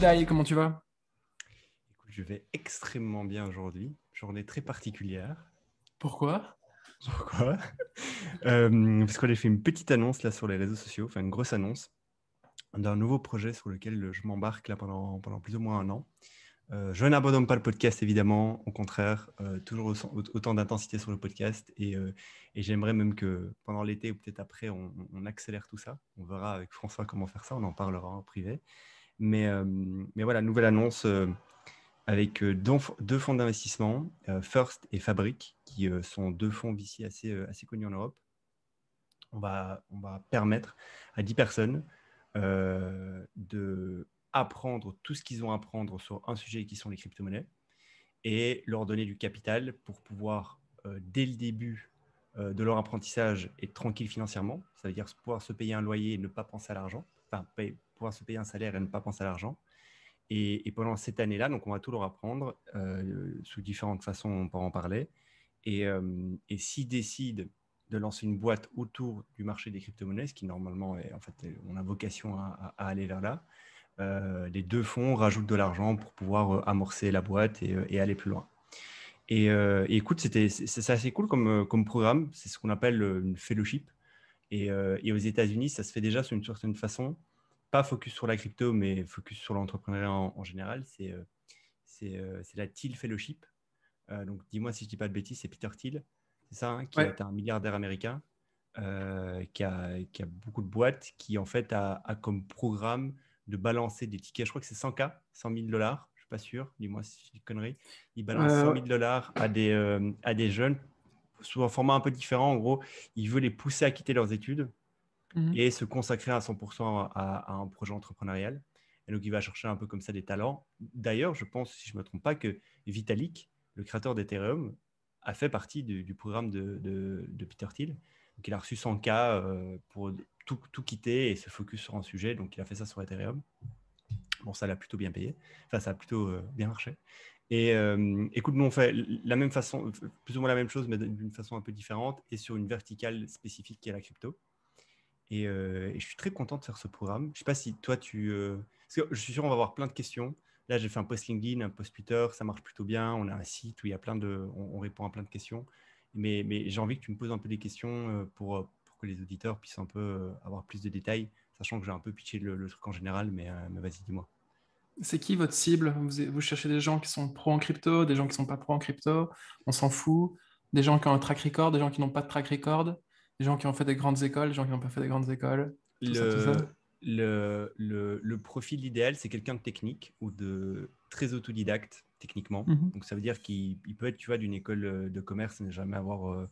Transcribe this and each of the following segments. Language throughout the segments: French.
Jedi, comment tu vas Je vais extrêmement bien aujourd'hui. Journée très particulière. Pourquoi Pourquoi euh, Parce que j'ai fait une petite annonce là sur les réseaux sociaux, enfin une grosse annonce d'un nouveau projet sur lequel je m'embarque là pendant, pendant plus ou moins un an. Euh, je n'abandonne pas le podcast, évidemment. Au contraire, euh, toujours autant, d'intensité sur le podcast. Et, et j'aimerais même que pendant l'été ou peut-être après, on, accélère tout ça. On verra avec François comment faire ça. On en parlera en privé. Euh, mais, voilà, nouvelle annonce euh, avec euh, deux fonds d'investissement, First et Fabric, qui sont deux fonds VC assez, connus en Europe. On va, permettre à 10 personnes d'apprendre tout ce qu'ils ont à apprendre sur un sujet qui sont les crypto-monnaies et leur donner du capital pour pouvoir, dès le début de leur apprentissage, être tranquille financièrement. Ça veut dire pouvoir se payer un loyer et ne pas penser à l'argent pouvoir se payer un salaire et ne pas penser à l'argent. Et, pendant cette année-là, donc on va tout leur apprendre euh, sous différentes façons, on peut en parler. Et, euh, et s'ils décident de lancer une boîte autour du marché des crypto-monnaies, ce qui normalement est, en fait, on a vocation à, aller vers là, euh, les deux fonds rajoutent de l'argent pour pouvoir amorcer la boîte et, aller plus loin. Et, écoute, c'était c'est assez cool comme, comme programme. C'est ce qu'on appelle une fellowship. Euh, et, aux États-Unis, ça se fait déjà sur une certaine façon. Pas focus sur la crypto, mais focus sur l'entrepreneuriat en, général. Euh, euh, c'est la Thiel Fellowship. donc, dis-moi si je dis pas de bêtises, c'est Peter Thiel, c'est ça, hein, qui est un milliardaire américain, qui a, qui, a, beaucoup de boîtes, qui en fait a, comme programme de balancer des tickets. Je crois que c'est 100K, 100 000 dollars, je suis pas sûr, dis-moi si je dis conneries. Il balance 100 000 dollars à, des, à des jeunes sous un format un peu différent. En gros, il veut les pousser à quitter leurs études mhm. et se consacrer à 100% à, un projet entrepreneurial. Et donc, il va chercher un peu comme ça des talents. D'ailleurs, je pense, si je ne me trompe pas, que Vitalik, le créateur d'Ethereum, a fait partie du, programme de, Peter Thiel. Donc, il a reçu 100 k euh, pour tout, tout, quitter et se focus sur un sujet. Donc, il a fait ça sur Ethereum. Bon, ça l'a plutôt bien payé. Enfin, ça a plutôt euh, bien marché. Et euh, écoute, nous on fait la même façon, plus ou moins la même chose, mais d'une façon un peu différente et sur une verticale spécifique qui est la crypto. Et, euh, je suis très content de faire ce programme. Je sais pas si toi tu, euh, parce que je suis sûr on va avoir plein de questions. Là, j'ai fait un post LinkedIn, un post Twitter, ça marche plutôt bien. On a un site où il y a plein de, on, répond à plein de questions. Mais, mais j'ai envie que tu me poses un peu des questions pour, pour que les auditeurs puissent un peu avoir plus de détails, sachant que j'ai un peu pitché le, le truc en général, mais, mais vas-y, dis-moi c'est qui votre cible vous, cherchez des gens qui sont pro en crypto, des gens qui ne sont pas pro en crypto, on s'en fout, des gens qui ont un track record, des gens qui n'ont pas de track record, des gens qui ont fait des grandes écoles, des gens qui n'ont pas fait des grandes écoles. le, Le, profil idéal, c'est quelqu'un de technique ou de très autodidacte techniquement. Mhm. Donc ça veut dire qu'il peut être, tu vois, d'une école euh, de commerce et ne jamais avoir... Euh,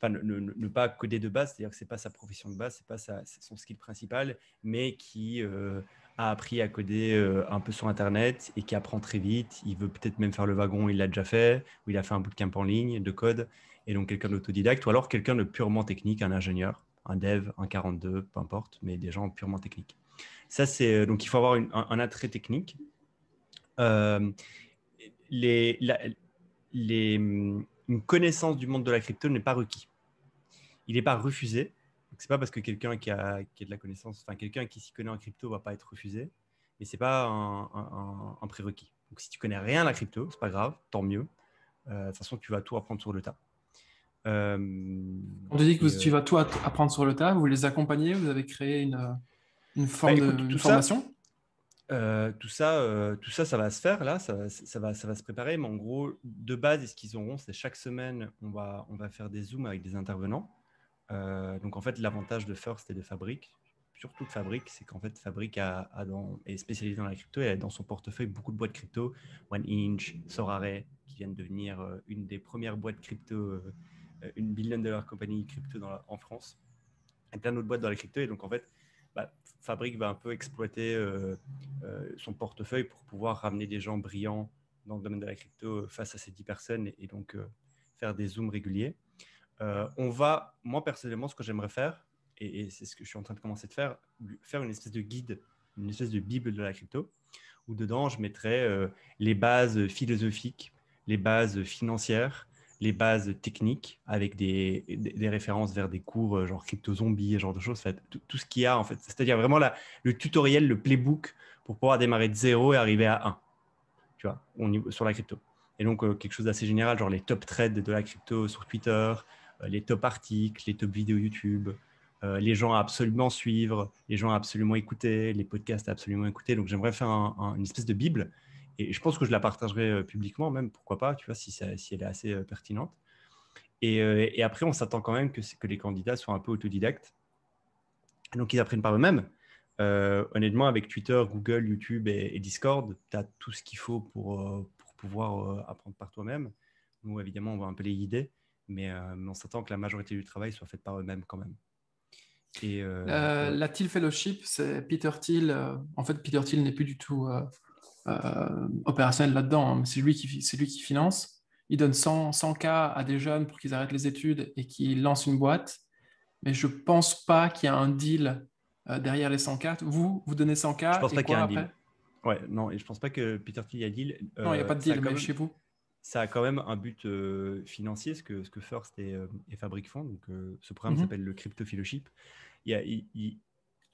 enfin, ne, pas coder de base, c'est-à-dire que ce n'est pas sa profession de base, ce n'est pas sa, son skill principal, mais qui... Euh, a appris à coder euh, un peu sur Internet et qui apprend très vite. Il veut peut-être même faire le wagon, il l'a déjà fait, ou il a fait un bootcamp en ligne de code, et donc quelqu'un d'autodidacte, ou alors quelqu'un de purement technique, un ingénieur, un dev, un 42, peu importe, mais des gens purement techniques. Ça, c'est euh, donc il faut avoir un, attrait technique. Euh, les, hum, une connaissance du monde de la crypto n'est pas requis. Il n'est pas refusé, c'est pas parce que quelqu'un qui a, qui de la connaissance, enfin quelqu'un qui s'y connaît en crypto va pas être refusé, mais c'est pas un, prérequis. Donc si tu connais rien à la crypto, c'est pas grave, tant mieux. Euh, de toute façon, tu vas tout apprendre sur le tas. Euh, on te dit que tu euh, vas tout apprendre sur le tas. Vous les accompagnez, vous avez créé une, une forme bah, de formation. tout ça, tout ça, ça va se faire là, ça, ça, va, ça va se préparer. Mais en gros, de base, ce qu'ils auront, c'est chaque semaine, on va, on va faire des zooms avec des intervenants. Euh, donc en fait, l'avantage de First et de Fabric, surtout de Fabric, c'est qu'en fait, Fabric est spécialisé dans la crypto et a dans son portefeuille beaucoup de boîtes crypto, One Inch, Sorare, qui viennent de devenir euh, une des premières boîtes crypto, euh, une billion dollar compagnie crypto en France, et plein d'autres boîtes dans la crypto. Et donc en fait, bah, Fabric va un peu exploiter son portefeuille pour pouvoir ramener des gens brillants dans le domaine de la crypto face à ces 10 personnes et, donc faire des zooms réguliers. Euh, on va, moi personnellement, ce que j'aimerais faire, et, c'est ce que je suis en train de commencer de faire, faire une espèce de guide, une espèce de bible de la crypto, où dedans je mettrais euh, les bases philosophiques, les bases financières, les bases techniques, avec des, références vers des cours euh, genre crypto zombie, genre de choses, tout, ce qu'il y a en fait. C'est-à-dire vraiment le tutoriel, le playbook pour pouvoir démarrer de zéro et arriver à un tu vois, sur la crypto. Et donc, quelque chose d'assez général, genre les top trades de la crypto sur Twitter, euh, les top articles, les top vidéos YouTube, euh, les gens à absolument suivre, les gens à absolument écouter, les podcasts à absolument écouter. Donc j'aimerais faire un, une espèce de bible et je pense que je la partagerai euh, publiquement même, pourquoi pas, tu vois, si, elle est assez pertinente. Et, après, on s'attend quand même que, que les candidats soient un peu autodidactes. Donc ils apprennent par eux-mêmes. honnêtement, avec Twitter, Google, YouTube et, Discord, tu as tout ce qu'il faut pour, pour pouvoir apprendre par toi-même. Nous, évidemment, on va un peu les guider. Euh, mais, on s'attend que la majorité du travail soit faite par eux-mêmes quand même. Et euh, euh, la Thiel Fellowship, c'est Peter Thiel. en fait, Peter Thiel n'est plus du tout opérationnel là-dedans. Hein, mais c'est lui, qui, lui qui finance. Il donne 100, 100 cas à des jeunes pour qu'ils arrêtent les études et qu'ils lancent une boîte. Mais je pense pas qu'il y a un deal derrière les 100 k Vous, vous donnez 100 k Je pense et pas qu'il y a un deal. Ouais, non, et je pense pas que Peter Thiel y a deal. non, il n'y a pas de deal, chez vous ça a quand même un but euh, financier, ce que, ce que First et, Fabrique euh, Fabric font. Donc, euh, ce programme mhm. s'appelle le Crypto Fellowship. Il,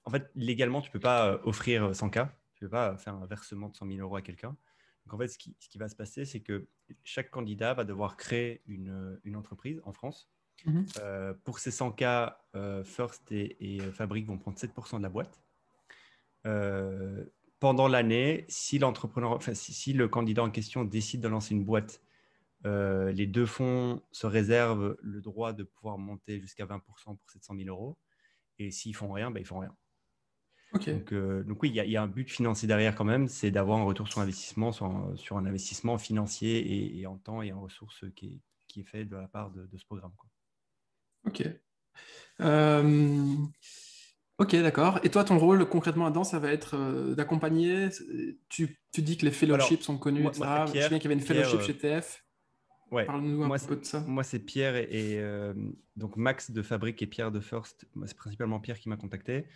En fait, légalement, tu ne peux pas offrir 100K, tu ne peux pas faire un versement de 100 000 euros à quelqu'un. Donc, en fait, ce qui, va se passer, c'est que chaque candidat va devoir créer une, entreprise en France. Mhm. pour ces 100K, First et, et Fabric vont prendre 7% de la boîte pendant l'année, si l'entrepreneur, enfin, si, le candidat en question décide de lancer une boîte, euh, les deux fonds se réservent le droit de pouvoir monter jusqu'à 20% pour 700 000 euros. Et s'ils font rien, ben, ils font rien. Donc, euh, donc, oui, il y, a un but financier derrière quand même, c'est d'avoir un retour sur investissement, sur un, investissement financier et, en temps et en ressources qui est, fait de la part de, ce programme. Quoi. Ok. Euh, Ok, d'accord. Et toi, ton rôle concrètement là-dedans, ça va être euh, d'accompagner. Euh, tu, dis que les fellowships sont connus, moi, etc. qu'il y avait une fellowship euh, chez TF. Ouais. Parle-nous un peu de ça. Moi, c'est Pierre et, donc Max de Fabrique et Pierre de First. C'est principalement Pierre qui m'a contacté.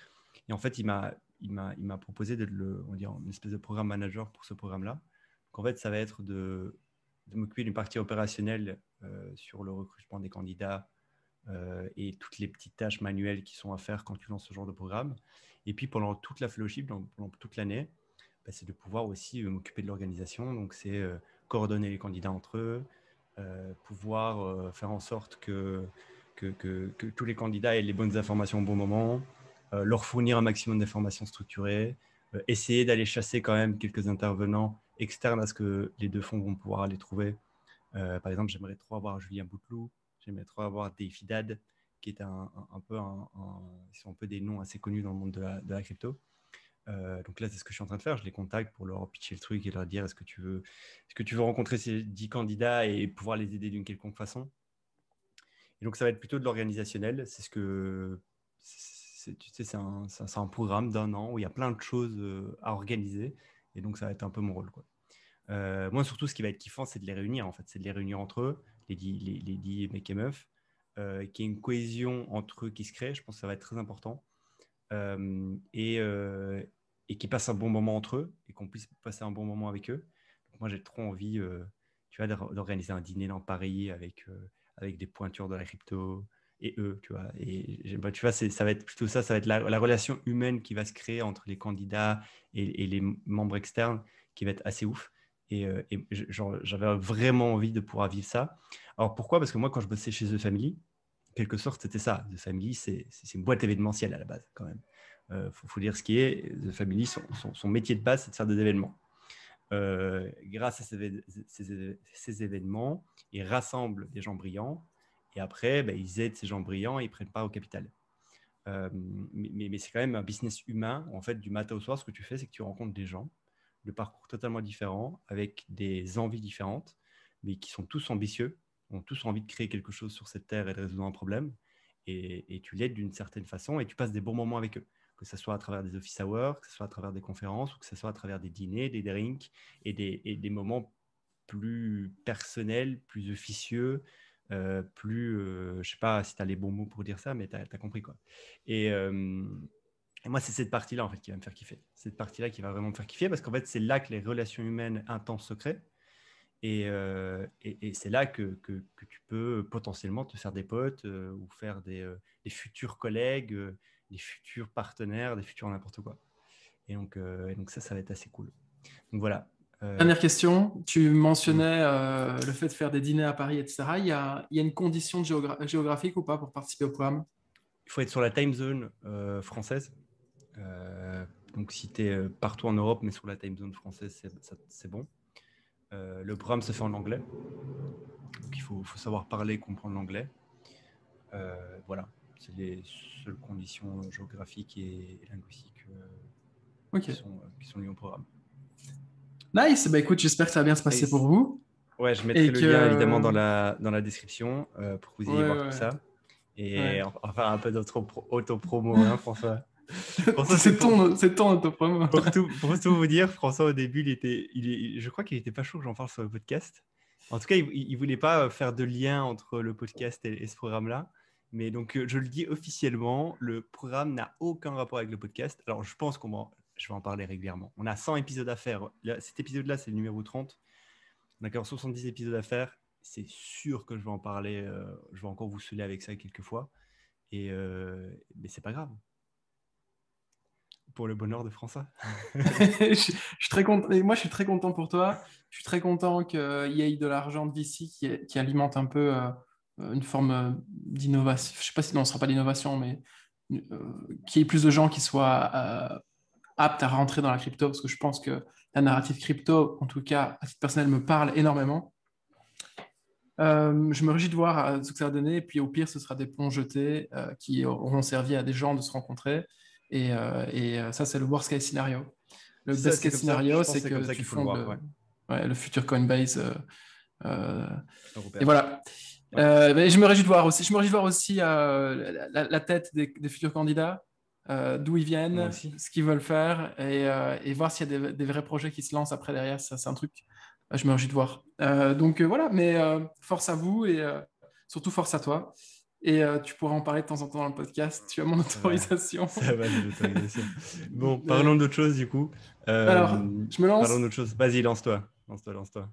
Et en fait, il m'a, il il m'a proposé d'être le, on une espèce de programme manager pour ce programme-là. Donc, en fait, ça va être de, de m'occuper d'une partie opérationnelle sur le recrutement des candidats, euh, et toutes les petites tâches manuelles qui sont à faire quand tu lances ce genre de programme. Et puis pendant toute la fellowship, pendant toute l'année, bah, c'est de pouvoir aussi euh, m'occuper de l'organisation. Donc c'est euh, coordonner les candidats entre eux, pouvoir faire en sorte que tous les candidats aient les bonnes informations au bon moment, leur fournir un maximum d'informations structurées, essayer d'aller chasser quand même quelques intervenants externes à ce que les deux fonds vont pouvoir aller trouver. par exemple, j'aimerais trop avoir Julien Bouteloup, j'aimerais trop avoir des FIDAD, qui est un, un, peu sont un peu des noms assez connus dans le monde de la, crypto. Euh, donc là, c'est ce que je suis en train de faire. Je les contacte pour leur pitcher le truc et leur dire est-ce que tu veux, est-ce que tu veux rencontrer ces 10 candidats et pouvoir les aider d'une quelconque façon. Et donc ça va être plutôt de l'organisationnel. C'est ce que tu sais, c'est un, un, programme d'un an où il y a plein de choses euh, à organiser. Et donc ça va être un peu mon rôle. Quoi. Euh, moi, surtout, ce qui va être kiffant, c'est de les réunir. En fait, c'est de les réunir entre eux, les dix, mecs et meufs, euh, qu'il y ait une cohésion entre eux qui se crée. Je pense que ça va être très important. Euh, et, euh, et qu'ils passent un bon moment entre eux et qu'on puisse passer un bon moment avec eux. moi, j'ai trop envie euh, tu d'organiser un dîner dans Paris avec, des pointures de la crypto et eux, tu vois. Et bah, tu vois, ça va être plutôt ça, ça va être la, relation humaine qui va se créer entre les candidats et les membres externes qui va être assez ouf. Et, euh, j'avais vraiment envie de pouvoir vivre ça. Alors pourquoi Parce que moi, quand je bossais chez The Family, en quelque sorte, c'était ça. The Family, c'est une boîte événementielle à la base, quand même. Il euh, faut, faut, dire ce qui est. The Family, son, métier de base, c'est de faire des événements. Euh, grâce à ces, événements, ils rassemblent des gens brillants. Et après, ben, ils aident ces gens brillants et ils prennent part au capital. mais, mais c'est quand même un business humain. En fait, du matin au soir, ce que tu fais, c'est que tu rencontres des gens de parcours totalement différent avec des envies différentes, mais qui sont tous ambitieux, ont tous envie de créer quelque chose sur cette terre et de résoudre un problème. Et, et tu l'aides d'une certaine façon et tu passes des bons moments avec eux, que ce soit à travers des office hours, que ce soit à travers des conférences, ou que ce soit à travers des dîners, des drinks et des, et des moments plus personnels, plus officieux, euh, plus, euh, je sais pas si tu as les bons mots pour dire ça, mais tu as, compris quoi. Et, euh, et moi, c'est cette partie-là, en fait, qui va me faire kiffer. Cette partie-là qui va vraiment me faire kiffer parce qu'en fait, c'est là que les relations humaines intenses se créent. Et, euh, et, c'est là que, tu peux potentiellement te faire des potes euh, ou faire des, euh, futurs collègues, des futurs partenaires, des futurs n'importe quoi. Et donc, donc, ça, ça va être assez cool. Donc voilà. Dernière question. Tu mentionnais le fait de faire des dîners à Paris, etc. Il y a, une condition géographique ou pas pour participer au programme Il faut être sur la time zone française. Euh, donc, si tu euh, partout en Europe, mais sur la time zone française, c'est bon. Euh, le programme se fait en anglais. Donc, il faut, savoir parler et comprendre l'anglais. voilà, c'est les seules conditions géographiques et linguistiques qui, sont, qui, sont, liées au programme. Nice, bah, écoute, j'espère que ça va bien se passer pour vous. Ouais, je mettrai le lien évidemment dans la, dans la description pour que vous ayez voir tout ça. Et ouais. faire un peu d'auto-promo, hein, François c'est ton, c'est ton hein, programme. Pour tout, pour tout vous dire, François, au début, il était, il je crois qu'il n'était pas chaud que j'en parle sur le podcast. En tout cas, il ne voulait pas euh, faire de lien entre le podcast et, ce programme-là. Mais donc, euh, je le dis officiellement, le programme n'a aucun rapport avec le podcast. Alors, je pense qu'on je vais en parler régulièrement. On a 100 épisodes à faire. cet épisode-là, c'est le numéro 30. On a 70 épisodes à faire. C'est sûr que je vais en parler. Euh, je vais encore vous saouler avec ça quelques fois. Et, mais c'est pas grave pour le bonheur de François. je, suis très content, moi, je suis très content pour toi. Je suis très content qu'il y ait de l'argent d'ici qui, qui, alimente un peu euh, une forme euh, d'innovation. Je ne sais pas si non, ce ne sera pas d'innovation, mais euh, qu'il y ait plus de gens qui soient aptes à rentrer dans la crypto, parce que je pense que la narrative crypto, en tout cas, à titre personnel, me parle énormément. je me réjouis de voir ce que ça va donner. Et puis, au pire, ce sera des ponts jetés qui auront servi à des gens de se rencontrer. Et, euh, euh, ça, c'est le worst case scenario Le best case scenario c'est que, tu fondes le, futur Coinbase. Euh, et voilà. mais je me réjouis de voir aussi, je de voir aussi la, tête des, futurs candidats, d'où ils viennent, ce qu'ils veulent faire, et, voir s'il y a des, vrais projets qui se lancent après derrière. c'est un truc, je me réjouis de voir. donc voilà, mais force à vous et surtout force à toi et euh, tu pourras en parler de temps en temps dans le podcast. Tu as mon autorisation. ça va, bon, parlons d'autre chose du coup. Euh, alors, je me lance. Parlons d'autre chose. Vas-y, lance-toi. Lance-toi, lance-toi.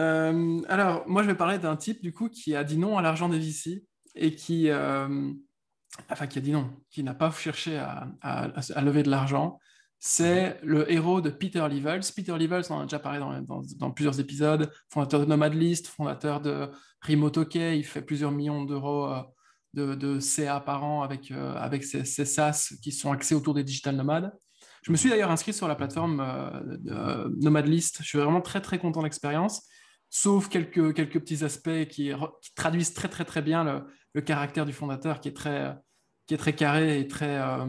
Euh, alors, moi, je vais parler d'un type du coup qui a dit non à l'argent des VC et qui, enfin, qui a dit non, qui n'a pas cherché à lever de l'argent c'est le héros de Peter Levels. Peter Levels, on a déjà parlé dans, plusieurs épisodes, fondateur de Nomadlist, fondateur de Remote il fait plusieurs millions d'euros euh, de, CA par an euh, avec, ses, ses, SaaS qui sont axés autour des digital nomades. Je me suis d'ailleurs inscrit sur la plateforme euh, Nomadlist. Je suis vraiment très très content de l'expérience, sauf quelques, petits aspects qui, traduisent très très très bien le caractère du fondateur qui est très qui est très carré et très euh,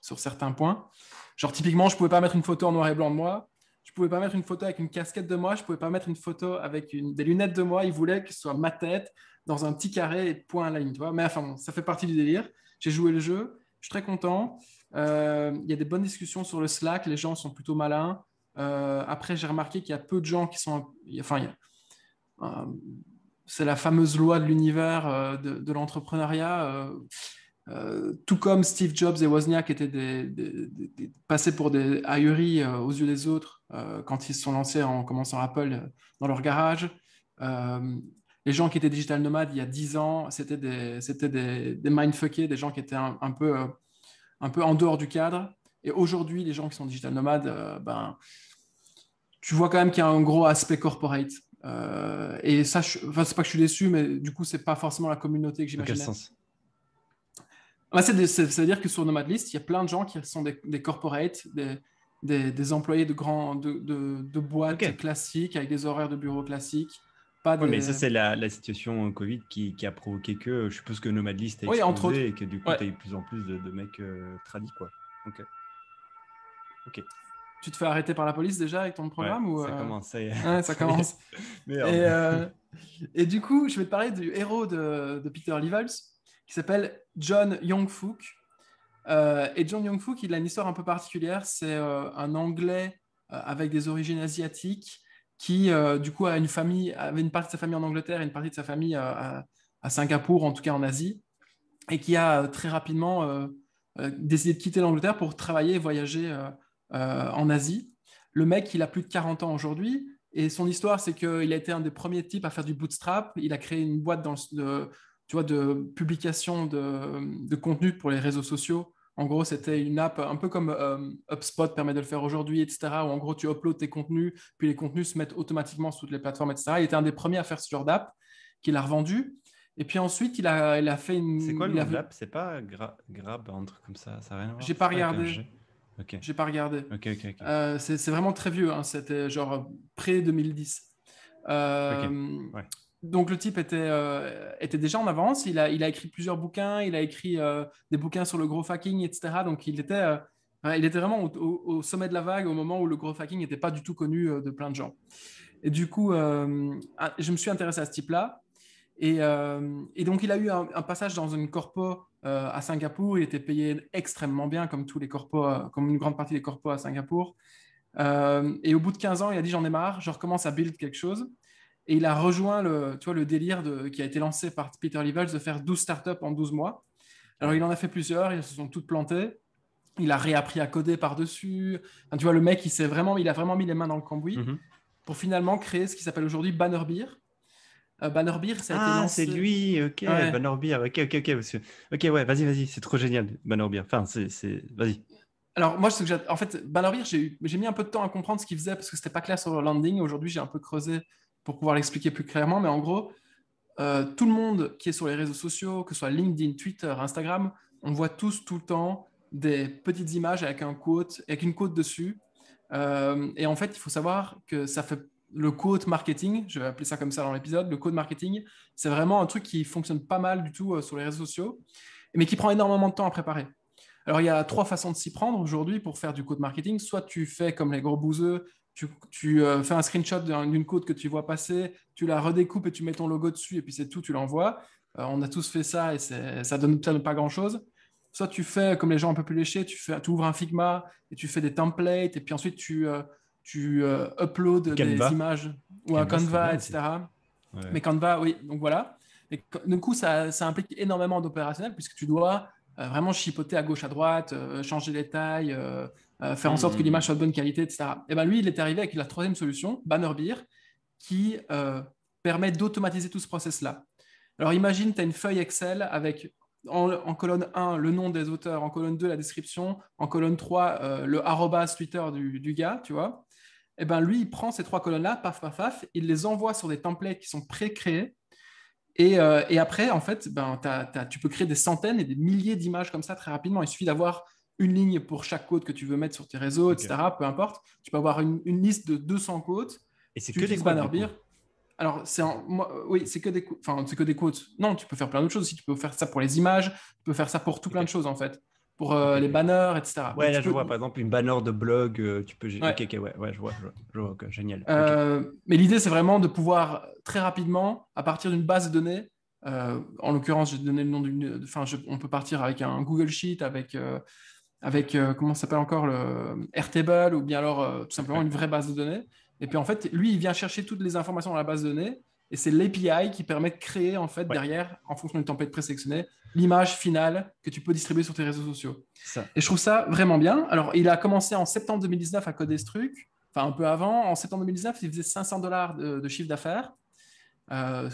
sur certains points. Genre, typiquement, je ne pouvais pas mettre une photo en noir et blanc de moi. Je ne pouvais pas mettre une photo avec une casquette de moi. Je ne pouvais pas mettre une photo avec une, des lunettes de moi. Il voulait que ce soit ma tête dans un petit carré et point line. Tu vois Mais enfin, ça fait partie du délire. J'ai joué le jeu. Je suis très content. Euh, il y a des bonnes discussions sur le Slack. Les gens sont plutôt malins. Euh, après, j'ai remarqué qu'il y a peu de gens qui sont. Enfin, il euh, c'est la fameuse loi de l'univers euh, de, l'entrepreneuriat. Euh, euh, tout comme Steve Jobs et Wozniak étaient passés pour des ayuris aux yeux des autres quand ils se sont lancés en commençant Apple dans leur garage. les gens qui étaient digital nomades il y a 10 ans, c'était des, c'était des, des gens qui étaient un, peu, en dehors du cadre. Et aujourd'hui, les gens qui sont digital nomades, ben, tu vois quand même qu'il y a un gros aspect corporate. Euh, et ça, je... enfin, c'est pas que je suis déçu, mais du coup, c'est pas forcément la communauté que j'imagine. quel sens bah, C'est-à-dire que sur Nomadlist, il y a plein de gens qui sont des, corporates, des, employés de, grands, de, boîtes classiques, avec des horaires de bureau classiques. Pas mais ça, c'est la, situation Covid qui, a provoqué que, euh, je suppose que Nomadlist a explosé et que du coup, il y a eu plus en plus de, mecs euh, tradis, quoi. Ok. Ok. Tu te fais arrêter par la police déjà avec ton programme ou, Ça euh, commence, ça ça commence. et, du coup, je vais te parler du héros de, Peter levals qui s'appelle John young euh, et John young il a une histoire un peu particulière. C'est euh, un Anglais avec des origines asiatiques qui, du coup, a une famille, avait une partie de sa famille en Angleterre et une partie de sa famille à, à, Singapour, en tout cas en Asie, et qui a très rapidement décidé de quitter l'Angleterre pour travailler et voyager euh, en Asie. Le mec, il a plus de 40 ans aujourd'hui. Et son histoire, c'est qu'il a été un des premiers types à faire du bootstrap. Il a créé une boîte dans de, tu vois, de publication de, contenu pour les réseaux sociaux. En gros, c'était une app un peu comme Upspot euh, HubSpot permet de le faire aujourd'hui, etc. Où en gros, tu uploads tes contenus, puis les contenus se mettent automatiquement sur toutes les plateformes, etc. Il était un des premiers à faire ce genre d'app qu'il a revendu. Et puis ensuite, il a, fait une. C'est quoi l'app C'est pas Grab, un truc comme ça Ça n'a rien à voir. J'ai pas regardé. J'ai pas regardé. Euh, c'est, vraiment très vieux. Hein. C'était genre près 2010. Euh, donc le type était, euh, était déjà en avance. Il a, il a écrit plusieurs bouquins. Il a écrit des bouquins sur le gros hacking, etc. Donc il était, il était vraiment au, sommet de la vague au moment où le gros hacking n'était pas du tout connu de plein de gens. Et du coup, ah, je me suis intéressé à ce type-là. Euh, et, donc, il a eu un, passage dans une corpo euh, à Singapour. Il était payé extrêmement bien, comme tous les corpos, euh, comme une grande partie des corpos à Singapour. et au bout de 15 ans, il a dit J'en ai marre, je recommence à build quelque chose. Et il a rejoint le, tu vois, le délire qui a été lancé par Peter Levels de faire 12 startups en 12 mois. Alors, il en a fait plusieurs, ils se sont toutes plantées. Il a réappris à coder par-dessus. tu vois, le mec, il, vraiment, il a vraiment mis les mains dans le cambouis mm-hmm. pour finalement créer ce qui s'appelle aujourd'hui Banner Beer euh, Bannerbeer, ça a été ah, lancé. c'est lui, ok, ouais. Bannerbeer, ok, ok, ok. monsieur. Ok, ouais, vas-y, vas-y, c'est trop génial, Beer. Enfin, c'est. Vas-y. Alors, moi, je en fait, Beer, j'ai mis un peu de temps à comprendre ce qu'il faisait parce que c'était pas clair sur le landing. Aujourd'hui, j'ai un peu creusé pour pouvoir l'expliquer plus clairement, mais en gros, euh, tout le monde qui est sur les réseaux sociaux, que ce soit LinkedIn, Twitter, Instagram, on voit tous tout le temps des petites images avec un quote, avec une quote dessus. Euh, et en fait, il faut savoir que ça fait le code marketing, je vais appeler ça comme ça dans l'épisode, le code marketing, c'est vraiment un truc qui fonctionne pas mal du tout euh, sur les réseaux sociaux, mais qui prend énormément de temps à préparer. Alors, il y a trois façons de s'y prendre aujourd'hui pour faire du code marketing. Soit tu fais comme les gros bouseux, tu, euh, fais un screenshot d'une code que tu vois passer, tu la redécoupes et tu mets ton logo dessus, et puis c'est tout, tu l'envoies. Euh, on a tous fait ça et ça donne, peut donne pas grand-chose soit tu fais comme les gens un peu plus léchés, tu, fais, ouvres un Figma et tu fais des templates, et puis ensuite tu, tu euh, uploads des images ou un Canva, etc. Mais Canva, oui, donc voilà. Et du coup, ça, ça implique énormément d'opérationnel puisque tu dois euh, vraiment chipoter à gauche, à droite, euh, changer les tailles, faire en sorte que mmh. l'image soit de bonne qualité, etc. Et eh ben lui, il est arrivé avec la troisième solution, Bannerbeer, qui permet d'automatiser tout ce process-là. Alors imagine, tu as une feuille Excel avec en, colonne 1 le nom des auteurs, en colonne 2 la description, en colonne 3 le arrobas Twitter du, du gars, tu vois. Eh ben lui, il prend ces trois colonnes-là, paf, paf, paf, il les envoie sur des templates qui sont pré-créés. Et, euh, après, en fait, ben, tu peux créer des centaines et des milliers d'images comme ça très rapidement. Il suffit d'avoir une ligne pour chaque code que tu veux mettre sur tes réseaux, etc. Peu importe. Tu peux avoir une, liste de 200 codes. Et c'est que des codes. Alors, c'est oui, c'est que des, enfin, c'est que des codes. Non, tu peux faire plein d'autres choses. aussi. tu peux faire ça pour les images, tu peux faire ça pour tout plein de choses en fait pour euh, les banners, etc. Ouais, là, je vois, par exemple, une banner de blog, euh, tu peux... Ouais. ouais, ouais, je vois, génial. Euh, mais l'idée, c'est vraiment de pouvoir très rapidement, à partir d'une base de données, en l'occurrence, j'ai donné le nom d'une... Enfin, on peut partir avec un Google Sheet, avec, avec comment ça s'appelle encore, le Airtable, ou bien alors, tout simplement, une vraie base de données. Et puis, en fait, lui, il vient chercher toutes les informations dans la base de données, et c'est l'API qui permet de créer, en fait, derrière, en fonction d'une template présélectionnée, l'image finale que tu peux distribuer sur tes réseaux sociaux. Et je trouve ça vraiment bien. Alors, il a commencé en septembre 2019 à coder ce truc. Enfin, un peu avant. En septembre 2019, il faisait 500 dollars de, chiffre d'affaires. Euh,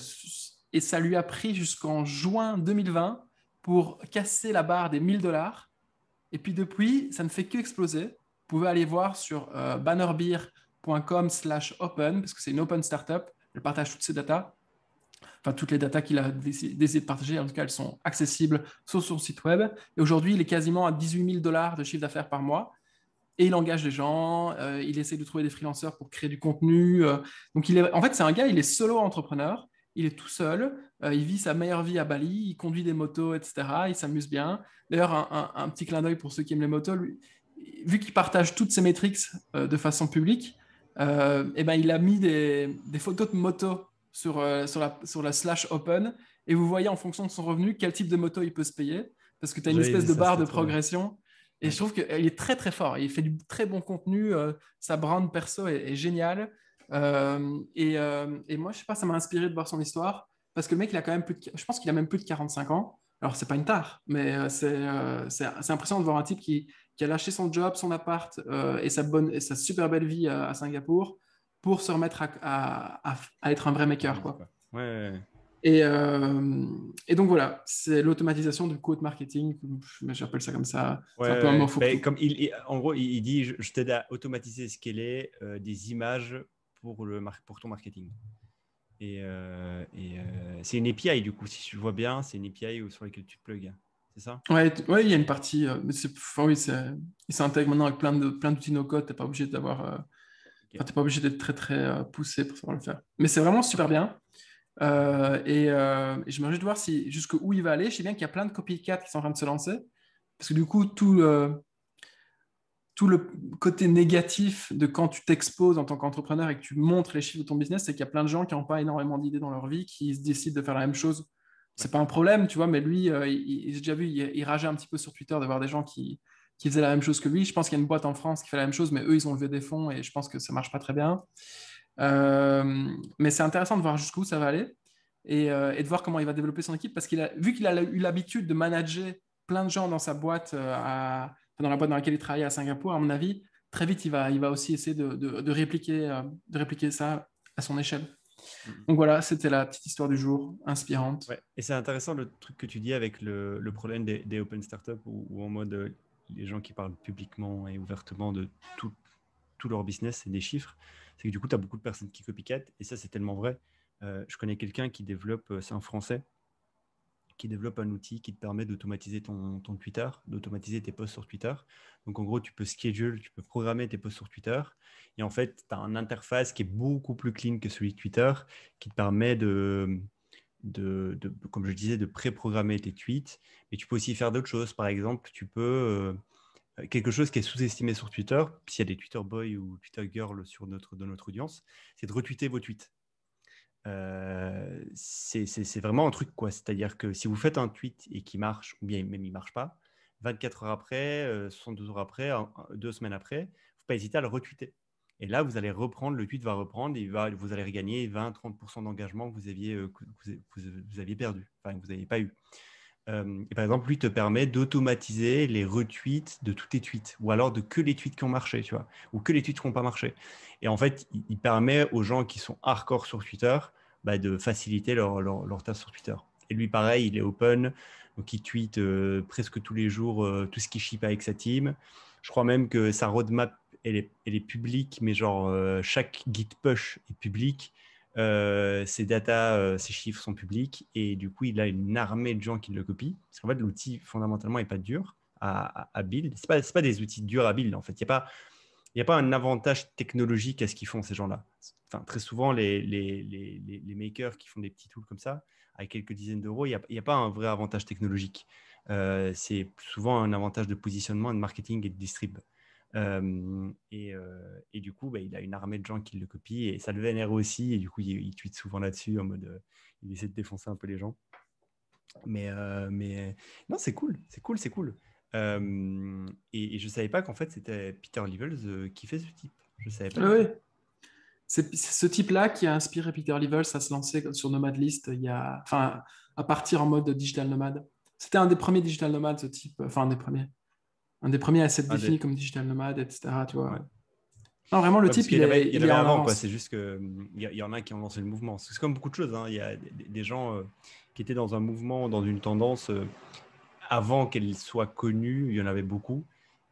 et ça lui a pris jusqu'en juin 2020 pour casser la barre des 1000 dollars. Et puis depuis, ça ne fait qu'exploser. Vous pouvez aller voir sur euh, bannerbeer.com slash open, parce que c'est une open startup. Il partage toutes ses datas, enfin toutes les datas qu'il a décidé de partager, en tout cas elles sont accessibles sur son site web. Et aujourd'hui, il est quasiment à 18 000 dollars de chiffre d'affaires par mois. Et il engage des gens, euh, il essaie de trouver des freelancers pour créer du contenu. Euh. donc il est, en fait, c'est un gars, il est solo entrepreneur, il est tout seul, euh, il vit sa meilleure vie à Bali, il conduit des motos, etc. Il s'amuse bien. D'ailleurs, un, petit clin d'œil pour ceux qui aiment les motos, vu qu'il partage toutes ses métriques de façon publique, et euh, eh ben, il a mis des, photos de moto sur, euh, sur, la, slash open et vous voyez en fonction de son revenu quel type de moto il peut se payer parce que tu as une espèce de barre de progression. Et je trouve qu'il est très très fort. Il fait du très bon contenu. Euh, sa brand perso est, géniale. et, et, moi, je sais pas, ça m'a inspiré de voir son histoire parce que le mec, il a quand même plus de, je pense qu'il a même plus de 45 ans. Alors c'est pas une tare, mais c'est impressionnant de voir un type qui, qui a lâché son job, son appart euh, et, sa bonne, et sa super belle vie à, Singapour pour se remettre à, à, être un vrai maker. Quoi. Ouais. Et, euh, et donc voilà, c'est l'automatisation du code marketing, j'appelle ça comme ça. comme il, en gros, il, dit je, t'aide à automatiser, ce qu'elle est euh, des images pour, le, pour ton marketing. Et, et c'est une API du coup, si je vois bien, c'est une API sur laquelle tu plugs. Oui, Ouais, il y a une partie, euh, il s'intègre maintenant avec plein plein d'outils no code. Tu pas obligé d'avoir, euh, pas obligé d'être très très euh, poussé pour savoir le faire. Mais c'est vraiment super bien. et, je me de voir si jusqu'où il va aller. Je sais bien qu'il y a plein de copycat qui sont en train de se lancer, parce que du coup tout tout le côté négatif de quand tu t'exposes en tant qu'entrepreneur et que tu montres les chiffres de ton business, c'est qu'il y a plein de gens qui n'ont pas énormément d'idées dans leur vie, qui se décident de faire la même chose c'est pas un problème, tu vois, mais lui, euh, il, j'ai déjà vu, il, rageait un petit peu sur Twitter d'avoir des gens qui, qui, faisaient la même chose que lui. Je pense qu'il y a une boîte en France qui fait la même chose, mais eux, ils ont levé des fonds et je pense que ça marche pas très bien. Euh, mais c'est intéressant de voir jusqu'où ça va aller euh, et, de voir comment il va développer son équipe parce qu'il a vu qu'il a eu l'habitude de manager plein de gens dans sa boîte, dans la boîte dans laquelle il travaillait à Singapour, à mon avis, très vite, il va, il va aussi essayer de, de répliquer, de répliquer ça à son échelle. Mm-hmm. Donc voilà, c'était la petite histoire du jour, inspirante. Et c'est intéressant le truc que tu dis avec le, problème des, open startups ou, en mode euh, les gens qui parlent publiquement et ouvertement de tout, leur business et des chiffres. C'est que du coup, tu as beaucoup de personnes qui copycat et ça, c'est tellement vrai. Euh, je connais quelqu'un qui développe, euh, c'est un français, qui développe un outil qui te permet d'automatiser ton, ton, Twitter, d'automatiser tes posts sur Twitter. Donc en gros, tu peux schedule, tu peux programmer tes posts sur Twitter. Et en fait, tu as une interface qui est beaucoup plus clean que celui de Twitter, qui te permet de, de, comme je disais, de pré-programmer tes tweets. Mais tu peux aussi faire d'autres choses. Par exemple, tu peux... Euh, quelque chose qui est sous-estimé sur Twitter, s'il y a des Twitter boy ou Twitter girl sur notre, dans notre audience, c'est de retweeter vos tweets c'est vraiment un truc, quoi. C'est-à-dire que si vous faites un tweet et qui marche, ou bien même il marche pas, 24 heures après, 72 heures après, deux semaines après, faut pas hésiter à le retweeter. Et là, vous allez reprendre, le tweet va reprendre et vous allez regagner 20-30% d'engagement que vous aviez, vous, aviez perdu, enfin, que vous n'aviez pas eu. Euh, par exemple, lui te permet d'automatiser les retweets de tous tes tweets, ou alors de que les tweets qui ont marché, tu ou que les tweets qui n'ont pas marché. Et en fait, il, permet aux gens qui sont hardcore sur Twitter bah, de faciliter leur, leur, tâche sur Twitter. Et lui, pareil, il est open, donc il tweet euh, presque tous les jours euh, tout ce qui ship avec sa team. Je crois même que sa roadmap, elle est, elle est publique, mais genre chaque git push est public. Euh, ces data, euh, ces chiffres sont publics et du coup, il a une armée de gens qui le copient. Parce qu'en fait, l'outil fondamentalement n'est pas dur à, build. Ce pas, pas des outils durs à build en fait. Il n'y a, pas, a pas un avantage technologique à ce qu'ils font ces gens-là. Enfin, très souvent, les, makers qui font des petits tools comme ça, à quelques dizaines d'euros, il n'y a, pas un vrai avantage technologique. Euh, c'est souvent un avantage de positionnement, de marketing et de distrib et, du coup, bah, il a une armée de gens qui le copient et ça le vénère aussi. Et du coup, il, il tweet souvent là-dessus en mode il essaie de défoncer un peu les gens. Mais, mais non, c'est cool, c'est cool, c'est cool. et, et je savais pas qu'en fait c'était Peter Levels qui fait ce type. Je savais pas. Ah c'est ce type-là qui a inspiré Peter Levels à se lancer sur Nomad List, euh, il y a, enfin, à partir en mode digital nomade. C'était un des premiers digital nomades, ce type, euh, enfin, un des premiers. Un des premiers à s'être défini comme digital nomade, etc. Non, vraiment, le type, il, avait, il, avait avant. C'est juste qu'il y, y, en a qui ont lancé le mouvement. C'est comme beaucoup de choses. Hein. Il y a des, gens euh, qui étaient dans un mouvement, dans une tendance, euh, avant qu'elle soit connue, il y en avait beaucoup.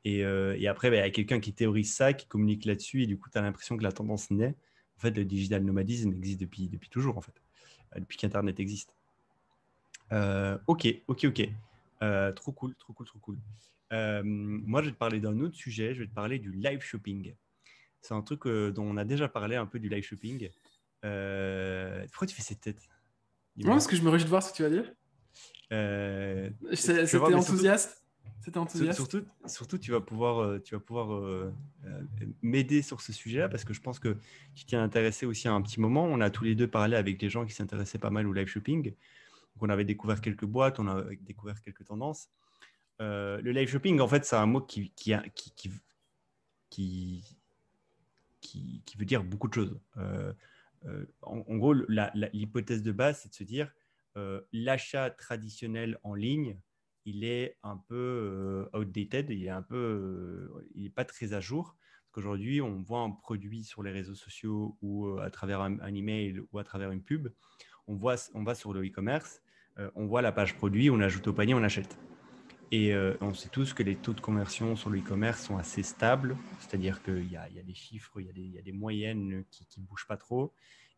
Et, euh, et après, bah, il y a quelqu'un qui théorise ça, qui communique là-dessus, et du coup, tu as l'impression que la tendance naît. En fait, le digital nomadisme existe depuis, depuis toujours, en fait, depuis qu'Internet existe. ok, ok, ok. trop cool, trop cool, trop cool. Euh, moi, je vais te parler d'un autre sujet, je vais te parler du live shopping. C'est un truc euh, dont on a déjà parlé un peu du live shopping. Euh, Pourquoi tu fais cette tête Non, parce que je me réjouis de voir ce que tu vas dire. Euh, c'était enthousiaste. C'était enthousiaste. Surtout, surtout, tu vas pouvoir, tu vas pouvoir m'aider sur ce sujet-là parce que je pense que tu t'es intéressé aussi à un petit moment. On a tous les deux parlé avec des gens qui s'intéressaient pas mal au live shopping. on avait découvert quelques boîtes, on a découvert quelques tendances. Euh, le live shopping, en fait, c'est un mot qui qui, qui, qui, qui, veut dire beaucoup de choses. Euh, euh, en, gros, l'hypothèse de base, c'est de se dire l'achat traditionnel en ligne, il est un peu outdated, il est un peu, il n'est pas très à jour. Parce qu'aujourd'hui, on voit un produit sur les réseaux sociaux ou à travers un, email ou à travers une pub. On, voit, on va sur le e-commerce, on voit la page produit, on ajoute au panier, on achète. Et euh, on sait tous que les taux de conversion sur le e-commerce sont assez stables, c'est-à-dire qu'il y, a des chiffres, il y, a des, moyennes qui ne bougent pas trop.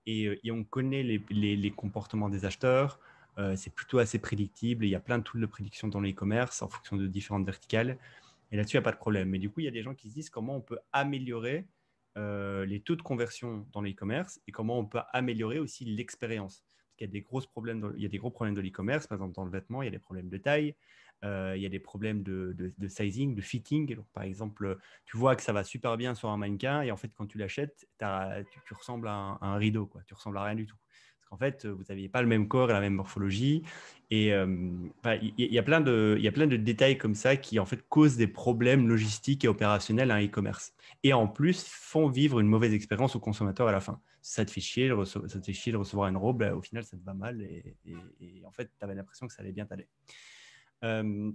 Et, euh, on connaît les, comportements des acheteurs, euh, c'est plutôt assez prédictible. il y a plein de tools de prédiction dans le commerce en fonction de différentes verticales. Et là-dessus, il n'y a pas de problème. Mais du coup, il y a des gens qui se disent comment on peut améliorer les taux de conversion dans le commerce et comment on peut améliorer aussi l'expérience. Parce qu'il y a des, gros problèmes dans, il y a des gros problèmes de l'e-commerce, par exemple dans le vêtement, il y a des problèmes de taille. Euh, il y a des problèmes de, sizing, de fitting. par exemple, euh, tu vois que ça va super bien sur un mannequin et en fait, quand tu l'achètes, tu, ressembles à un, rideau, quoi. tu ressembles à rien du tout. Parce qu'en fait, euh, vous n'aviez pas le même corps et la même morphologie. Et il y, a plein de, détails comme ça qui en fait causent des problèmes logistiques et opérationnels à un e-commerce. Et en plus, font vivre une mauvaise expérience au consommateur à la fin. Ça te fait chier, de recevoir, ça recevoir une robe, bah, au final, ça te va mal et en fait, tu avais l'impression que ça allait bien t'aller. Euh,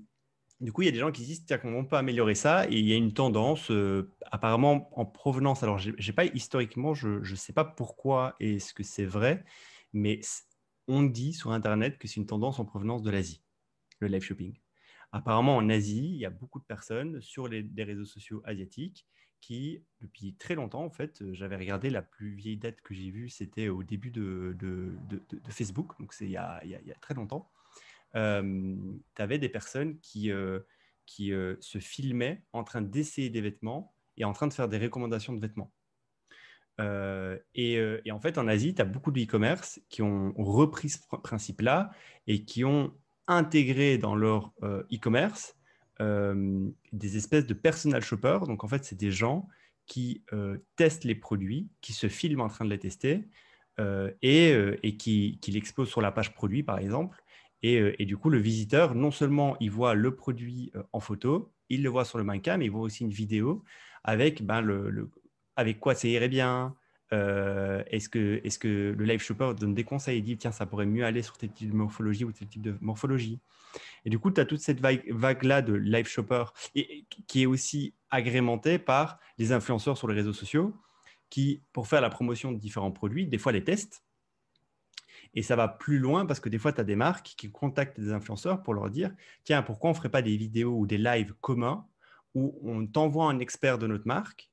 du coup, il y a des gens qui disent tiens, qu'on peut pas améliorer ça. Et il y a une tendance, euh, apparemment en provenance. Alors, j'ai pas historiquement, je ne sais pas pourquoi et est-ce que c'est vrai, mais on dit sur Internet que c'est une tendance en provenance de l'Asie, le live shopping. Apparemment, en Asie, il y a beaucoup de personnes sur les, réseaux sociaux asiatiques qui, depuis très longtemps, en fait, euh, j'avais regardé la plus vieille date que j'ai vue, c'était au début de, Facebook, donc c'est il, il, y a très longtemps, euh, tu avais des personnes qui, euh, qui euh, se filmaient en train d'essayer des vêtements et en train de faire des recommandations de vêtements. Et, en fait, en Asie, tu as beaucoup de e-commerce qui ont repris ce principe-là et qui ont intégré dans leur e-commerce des espèces de personal shoppers. Donc, en fait, c'est des gens qui testent les produits, qui se filment en train de les tester et, qui, qui l'exposent sur la page produit, par exemple, euh, et, du coup, le visiteur, non seulement il voit le produit euh, en photo, il le voit sur le mannequin, mais il voit aussi une vidéo avec, ben, le, avec quoi ça irait bien. Euh, est-ce, que, est-ce que le live shopper donne des conseils et dit tiens, ça pourrait mieux aller sur tel type de morphologie ou tel type de morphologie Et du coup, tu as toute cette vague, là de live shopper et, qui est aussi agrémentée par les influenceurs sur les réseaux sociaux qui, pour faire la promotion de différents produits, des fois les testent et ça va plus loin parce que des fois, tu as des marques qui contactent des influenceurs pour leur dire, tiens, pourquoi on ne ferait pas des vidéos ou des lives communs où on t'envoie un expert de notre marque,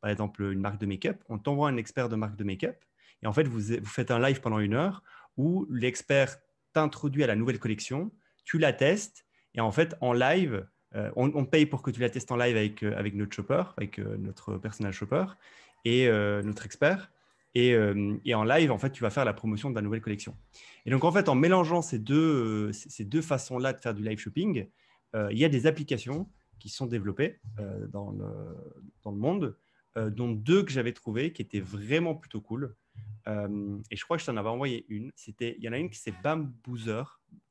par exemple une marque de make-up, on t'envoie un expert de marque de make-up, et en fait, vous, faites un live pendant une heure où l'expert t'introduit à la nouvelle collection, tu la testes, et en fait, en live, euh, on, paye pour que tu la testes en live avec, euh, notre shopper, avec euh, notre personnel shopper et notre expert. Euh, et, en live, en fait, tu vas faire la promotion de la nouvelle collection. Et donc, en fait, en mélangeant ces deux, euh, ces deux façons-là de faire du live shopping, euh, il y a des applications qui sont développées dans, le, dans, le, monde, dont deux que j'avais trouvées qui étaient vraiment plutôt cool. et je crois que je t'en avais envoyé une. il y en a une qui s'appelle Bambuser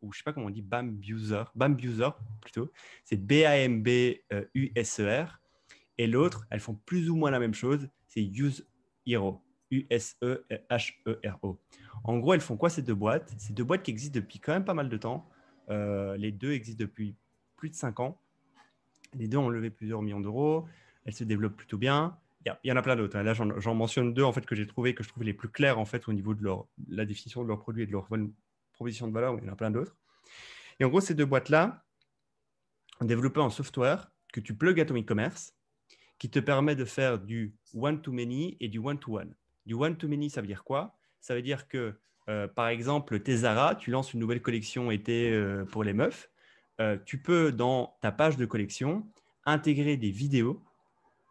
ou je sais pas comment on dit, Bambuser, Bambuser plutôt. C'est B-A-M-B-U-S-E-R. E et l'autre, elles font plus ou moins la même chose, c'est Use Hero u e h e r o En gros, elles font quoi ces deux boîtes Ces deux boîtes qui existent depuis quand même pas mal de temps. Euh, les deux existent depuis plus de cinq ans. Les deux ont levé plusieurs millions d'euros. Elles se développent plutôt bien. Il y, en a plein d'autres. Hein. Là, j'en mentionne deux en fait que j'ai trouvé que je trouvais les plus claires en fait au niveau de leur, la définition de leurs produits et de leur bonne proposition de valeur. Il y en a plein d'autres. Et en gros, ces deux boîtes là ont développé un software que tu plugues à ton e-commerce qui te permet de faire du one-to-many et du one-to-one. Du one-to-many, ça veut dire quoi Ça veut dire que, euh, par exemple, Tesara, tu lances une nouvelle collection été euh, pour les meufs. Euh, tu peux, dans ta page de collection, intégrer des vidéos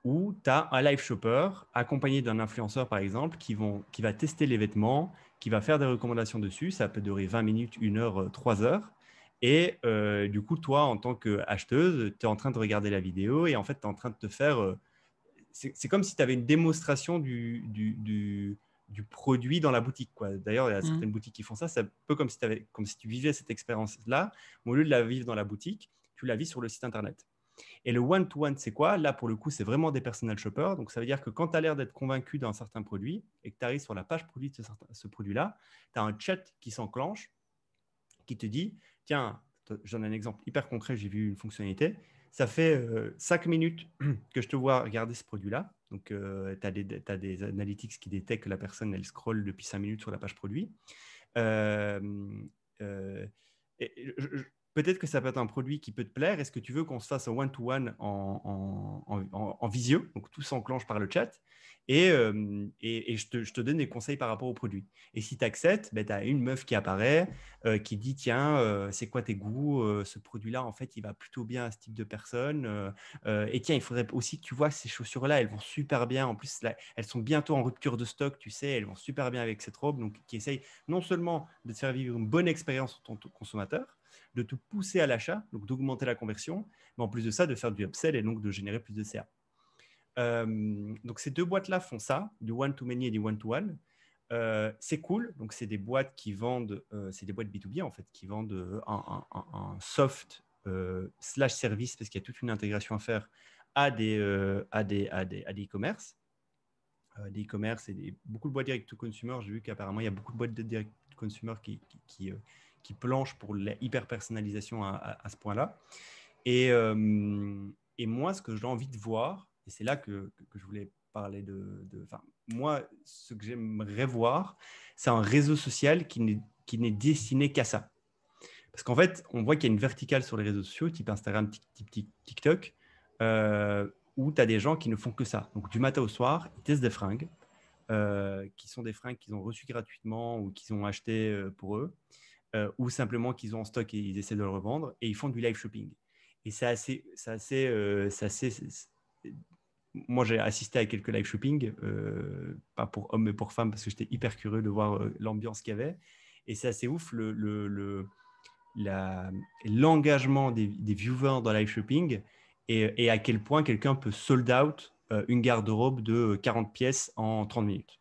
où tu as un live shopper accompagné d'un influenceur, par exemple, qui, vont, qui va tester les vêtements, qui va faire des recommandations dessus. Ça peut durer 20 minutes, 1 heure, 3 heures. Et du coup, toi, en tant qu'acheteuse, tu es en train de regarder la vidéo et en fait, tu es en train de te faire c'est comme si tu avais une démonstration du, produit dans la boutique. D'ailleurs, il y a mmh. certaines boutiques qui font ça. C'est un peu comme si, tu vivais cette expérience-là. Au lieu de la vivre dans la boutique, tu la vis sur le site Internet. Et le one-to-one, c'est quoi Là, pour le coup, c'est vraiment des personal shoppers. Donc, ça veut dire que quand tu as l'air d'être convaincu d'un certain produit et que tu arrives sur la page produit de ce, produit-là, tu as un chat qui s'enclenche, qui te dit, tiens, j'en ai un exemple hyper concret, j'ai vu une fonctionnalité, ça fait euh, cinq minutes que je te vois regarder ce produit-là. Donc, euh, tu as, des analytics qui détectent que la personne, elle scrolle depuis cinq minutes sur la page produit. Euh, je, peut-être que ça peut être un produit qui peut te plaire. Est-ce que tu veux qu'on se fasse un one-to-one en, en, visio Donc tout s'enclenche par le chat. Et, euh, je, te, donne des conseils par rapport au produit. Et si tu acceptes, ben, tu as une meuf qui apparaît, euh, qui dit Tiens, euh, c'est quoi tes goûts Ce produit-là, en fait, il va plutôt bien à ce type de personne. et tiens, il faudrait aussi que tu vois ces chaussures-là, elles vont super bien. En plus, elles sont bientôt en rupture de stock, tu sais, elles vont super bien avec cette robe. Donc, qui essaye non seulement de te faire vivre une bonne expérience en ton consommateur, de te pousser à l'achat, donc d'augmenter la conversion, mais en plus de ça, de faire du upsell et donc de générer plus de CA. Euh, donc ces deux boîtes-là font ça, du one-to-many et du one-to-one. Euh, c'est cool, donc c'est des boîtes qui vendent, euh, c'est des boîtes B2B en fait, qui vendent un, soft slash service parce qu'il y a toute une intégration à faire à des à des, à des, e-commerce des e-commerce et beaucoup de boîtes direct to consumer. J'ai vu qu'apparemment, il y a beaucoup de boîtes de direct to consumer qui, planche pour l'hyper personnalisation à, ce point-là. Et, euh, et, moi, ce que j'ai envie de voir, et c'est là que, que, je voulais parler de, de moi, ce que j'aimerais voir, c'est un réseau social qui n'est, destiné qu'à ça. Parce qu'en fait, on voit qu'il y a une verticale sur les réseaux sociaux, type Instagram, type TikTok, euh, où tu as des gens qui ne font que ça. Donc, du matin au soir, ils testent des fringues, euh, qui sont des fringues qu'ils ont reçues gratuitement ou qu'ils ont achetées pour eux. Euh, ou simplement qu'ils ont en stock et ils essaient de le revendre, et ils font du live shopping. Et c'est assez, c'est assez, euh, c'est assez moi j'ai assisté à quelques live shopping, euh, pas pour hommes mais pour femmes, parce que j'étais hyper curieux de voir l'ambiance qu'il y avait. Et c'est assez ouf le, l'engagement des, viewers dans le live shopping et, et, à quel point quelqu'un peut sold out une garde-robe de 40 pièces en 30 minutes.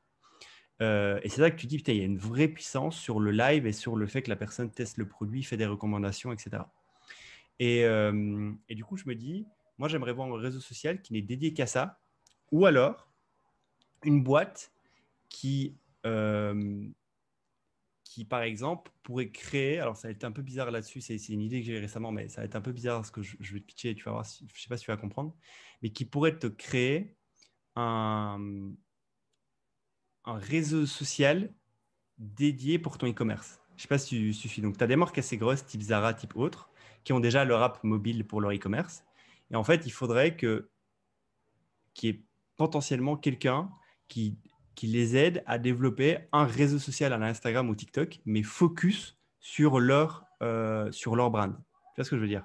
Euh, et c'est là que tu dis, putain, il y a une vraie puissance sur le live et sur le fait que la personne teste le produit, fait des recommandations, etc. Euh, et, du coup, je me dis, moi, j'aimerais voir un réseau social qui n'est dédié qu'à ça, ou alors une boîte qui, euh, qui, par exemple, pourrait créer, alors ça a été un peu bizarre là-dessus, c'est une idée que j'ai récemment, mais ça va être un peu bizarre ce que je, vais te pitcher, tu vas voir, je ne sais pas si tu vas comprendre, mais qui pourrait te créer un un réseau social dédié pour ton e-commerce. Je ne sais pas si tu suffis. Donc, tu as des marques assez grosses, type Zara, type autre, qui ont déjà leur app mobile pour leur e-commerce. Et en fait, il faudrait que qu'il y ait potentiellement quelqu'un qui, les aide à développer un réseau social à Instagram ou TikTok, mais focus sur leur, euh, sur leur brand. Tu vois ce que je veux dire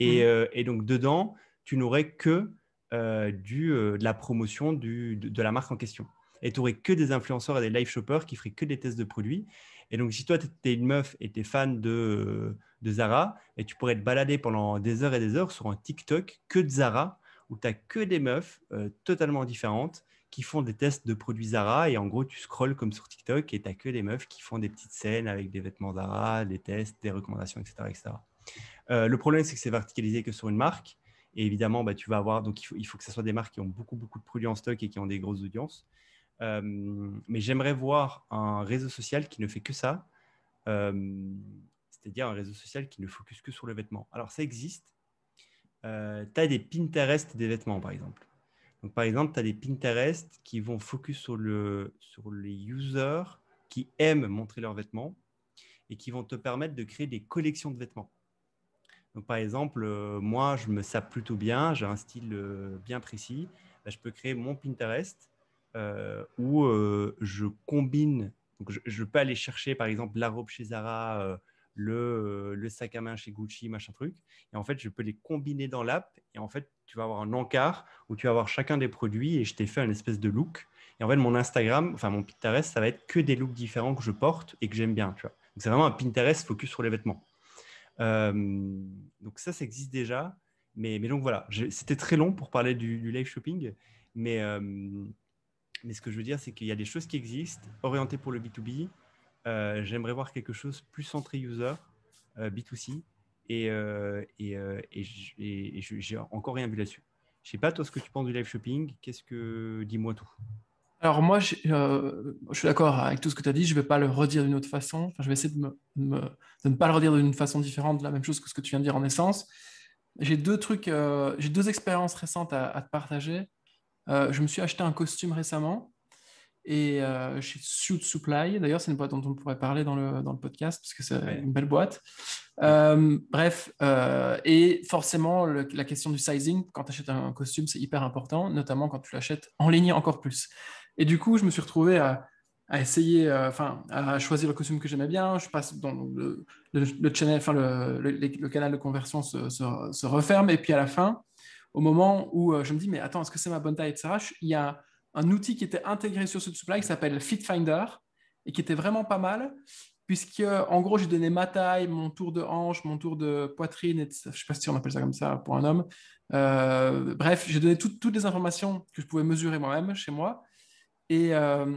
mmh. euh, et, donc, dedans, tu n'aurais que euh, du, de la promotion de la marque en question et tu aurais que des influenceurs et des live shoppers qui feraient que des tests de produits. Et donc, si toi, tu es une meuf et tu es fan de, Zara, et tu pourrais te balader pendant des heures et des heures sur un TikTok que de Zara, où tu n'as que des meufs euh, totalement différentes qui font des tests de produits Zara. Et en gros, tu scrolls comme sur TikTok et tu n'as que des meufs qui font des petites scènes avec des vêtements Zara, des tests, des recommandations, etc. etc. Euh, le problème, c'est que c'est verticalisé que sur une marque. Et évidemment, bah, tu vas avoir. Donc, il faut, il faut, que ce soit des marques qui ont beaucoup, beaucoup de produits en stock et qui ont des grosses audiences. Euh, mais j'aimerais voir un réseau social qui ne fait que ça, euh, c'est-à-dire un réseau social qui ne focus que sur le vêtement. Alors, ça existe. Euh, tu as des Pinterest des vêtements, par exemple. Donc, par exemple, tu as des Pinterest qui vont focus sur, le, sur les users qui aiment montrer leurs vêtements et qui vont te permettre de créer des collections de vêtements. Donc, par exemple, moi, je me sape plutôt bien, j'ai un style bien précis. Bah, je peux créer mon Pinterest euh, où euh, je combine, donc je, peux aller chercher par exemple la robe chez Zara, euh, le, sac à main chez Gucci, machin truc, et en fait je peux les combiner dans l'app, et en fait tu vas avoir un encart où tu vas avoir chacun des produits, et je t'ai fait un espèce de look. Et en fait, mon Instagram, enfin mon Pinterest, ça va être que des looks différents que je porte et que j'aime bien. Tu vois. c'est vraiment un Pinterest focus sur les vêtements. donc ça, ça existe déjà. Mais, mais donc voilà, c'était très long pour parler du, live shopping. Mais, mais ce que je veux dire, c'est qu'il y a des choses qui existent, orientées pour le B2B. Euh, j'aimerais voir quelque chose plus centré user, euh, B2C. Et, euh, et, euh, et j'ai encore rien vu là-dessus. Je sais pas, toi, ce que tu penses du live shopping. Qu'est-ce que. Dis-moi tout. Alors, moi, je, suis d'accord avec tout ce que tu as dit. Je ne vais pas le redire d'une autre façon. je vais essayer de, de ne pas le redire d'une façon différente de la même chose que ce que tu viens de dire en essence. J'ai deux trucs, j'ai deux expériences récentes à, à te partager. Euh, je me suis acheté un costume récemment et euh, chez Suit Supply. D'ailleurs, c'est une boîte dont on pourrait parler dans le, dans le podcast parce que c'est une belle boîte. Euh, bref, et forcément, la question du sizing, quand tu achètes un costume, c'est hyper important, notamment quand tu l'achètes en ligne encore plus. Et du coup, je me suis retrouvé à, essayer, enfin, à choisir le costume que j'aimais bien. Je passe dans le, le, channel, le, canal de conversion se, se referme et puis à la fin, au moment où euh, je me dis, mais attends, est-ce que c'est ma bonne taille, etc. Il y a un outil qui était intégré sur ce supply qui s'appelle FitFinder et qui était vraiment pas mal, puisque en gros, j'ai donné ma taille, mon tour de hanche, mon tour de poitrine, et je ne sais pas si on appelle ça comme ça pour un homme. Euh, bref, j'ai donné toutes les informations que je pouvais mesurer moi-même chez moi. Et, euh,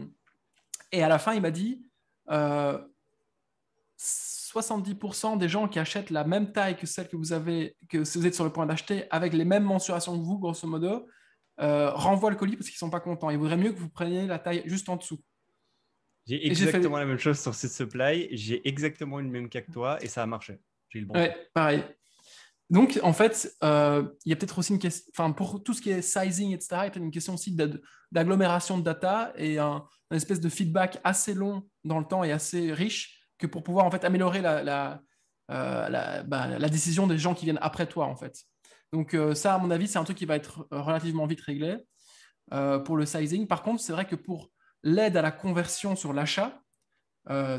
et à la fin, il m'a dit, euh, 70% des gens qui achètent la même taille que celle que vous avez, que vous êtes sur le point d'acheter, avec les mêmes mensurations que vous, grosso modo, euh, renvoient le colis parce qu'ils ne sont pas contents. Il vaudrait mieux que vous preniez la taille juste en dessous. J'ai exactement la même chose sur cette Supply. J'ai exactement une même cas que toi et ça a marché. J'ai le bon. pareil. Donc, en fait, euh, il y a peut-être aussi une question, enfin, pour tout ce qui est sizing, etc., il y a une question aussi d'agglomération de data et un, espèce de feedback assez long dans le temps et assez riche que pour pouvoir en fait améliorer la, la, euh, bah, la, décision des gens qui viennent après toi en fait. Donc euh, ça, à mon avis, c'est un truc qui va être relativement vite réglé euh, pour le sizing. Par contre, c'est vrai que pour l'aide à la conversion sur l'achat,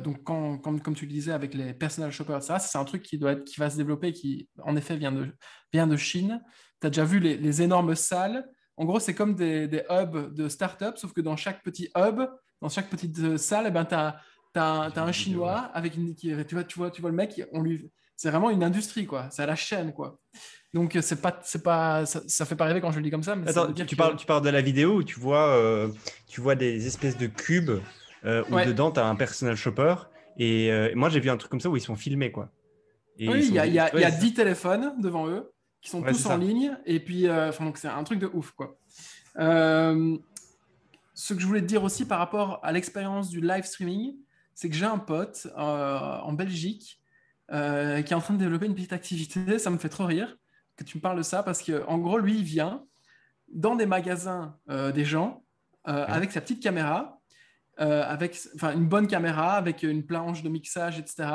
donc quand, comme tu le disais avec les personal shoppers, ça, c'est un truc qui, doit être, qui va se développer, qui en effet vient de, vient de Chine. Tu as déjà vu les, énormes salles. En gros, c'est comme des, hubs de start-up, sauf que dans chaque petit hub, dans chaque petite salle, eh ben, tu as T'as un, ah, Chinois avec une. tu, vois, tu, vois, tu vois le mec, on lui. C'est vraiment une industrie, quoi. C'est à la chaîne, quoi. Donc, euh, c'est pas, c'est pas, ça, fait pas rêver quand je le dis comme ça. Mais Attends, tu, parles, tu parles de la vidéo où tu vois, euh, tu vois des espèces de cubes euh, où dedans, tu as un personal shopper. Et moi, j'ai vu un truc comme ça où ils sont filmés, quoi. oui, il y, a, y y a 10 téléphones devant eux qui sont tous en ligne. Et puis, donc c'est un truc de ouf, quoi. ce que je voulais te dire aussi par rapport à l'expérience du live streaming, c'est que j'ai un pote euh, en Belgique euh, qui est en train de développer une petite activité. Ça me fait trop rire que tu me parles de ça parce que, en gros, lui, il vient dans des magasins euh, des gens avec sa petite caméra, avec une bonne caméra, avec une planche de mixage, etc.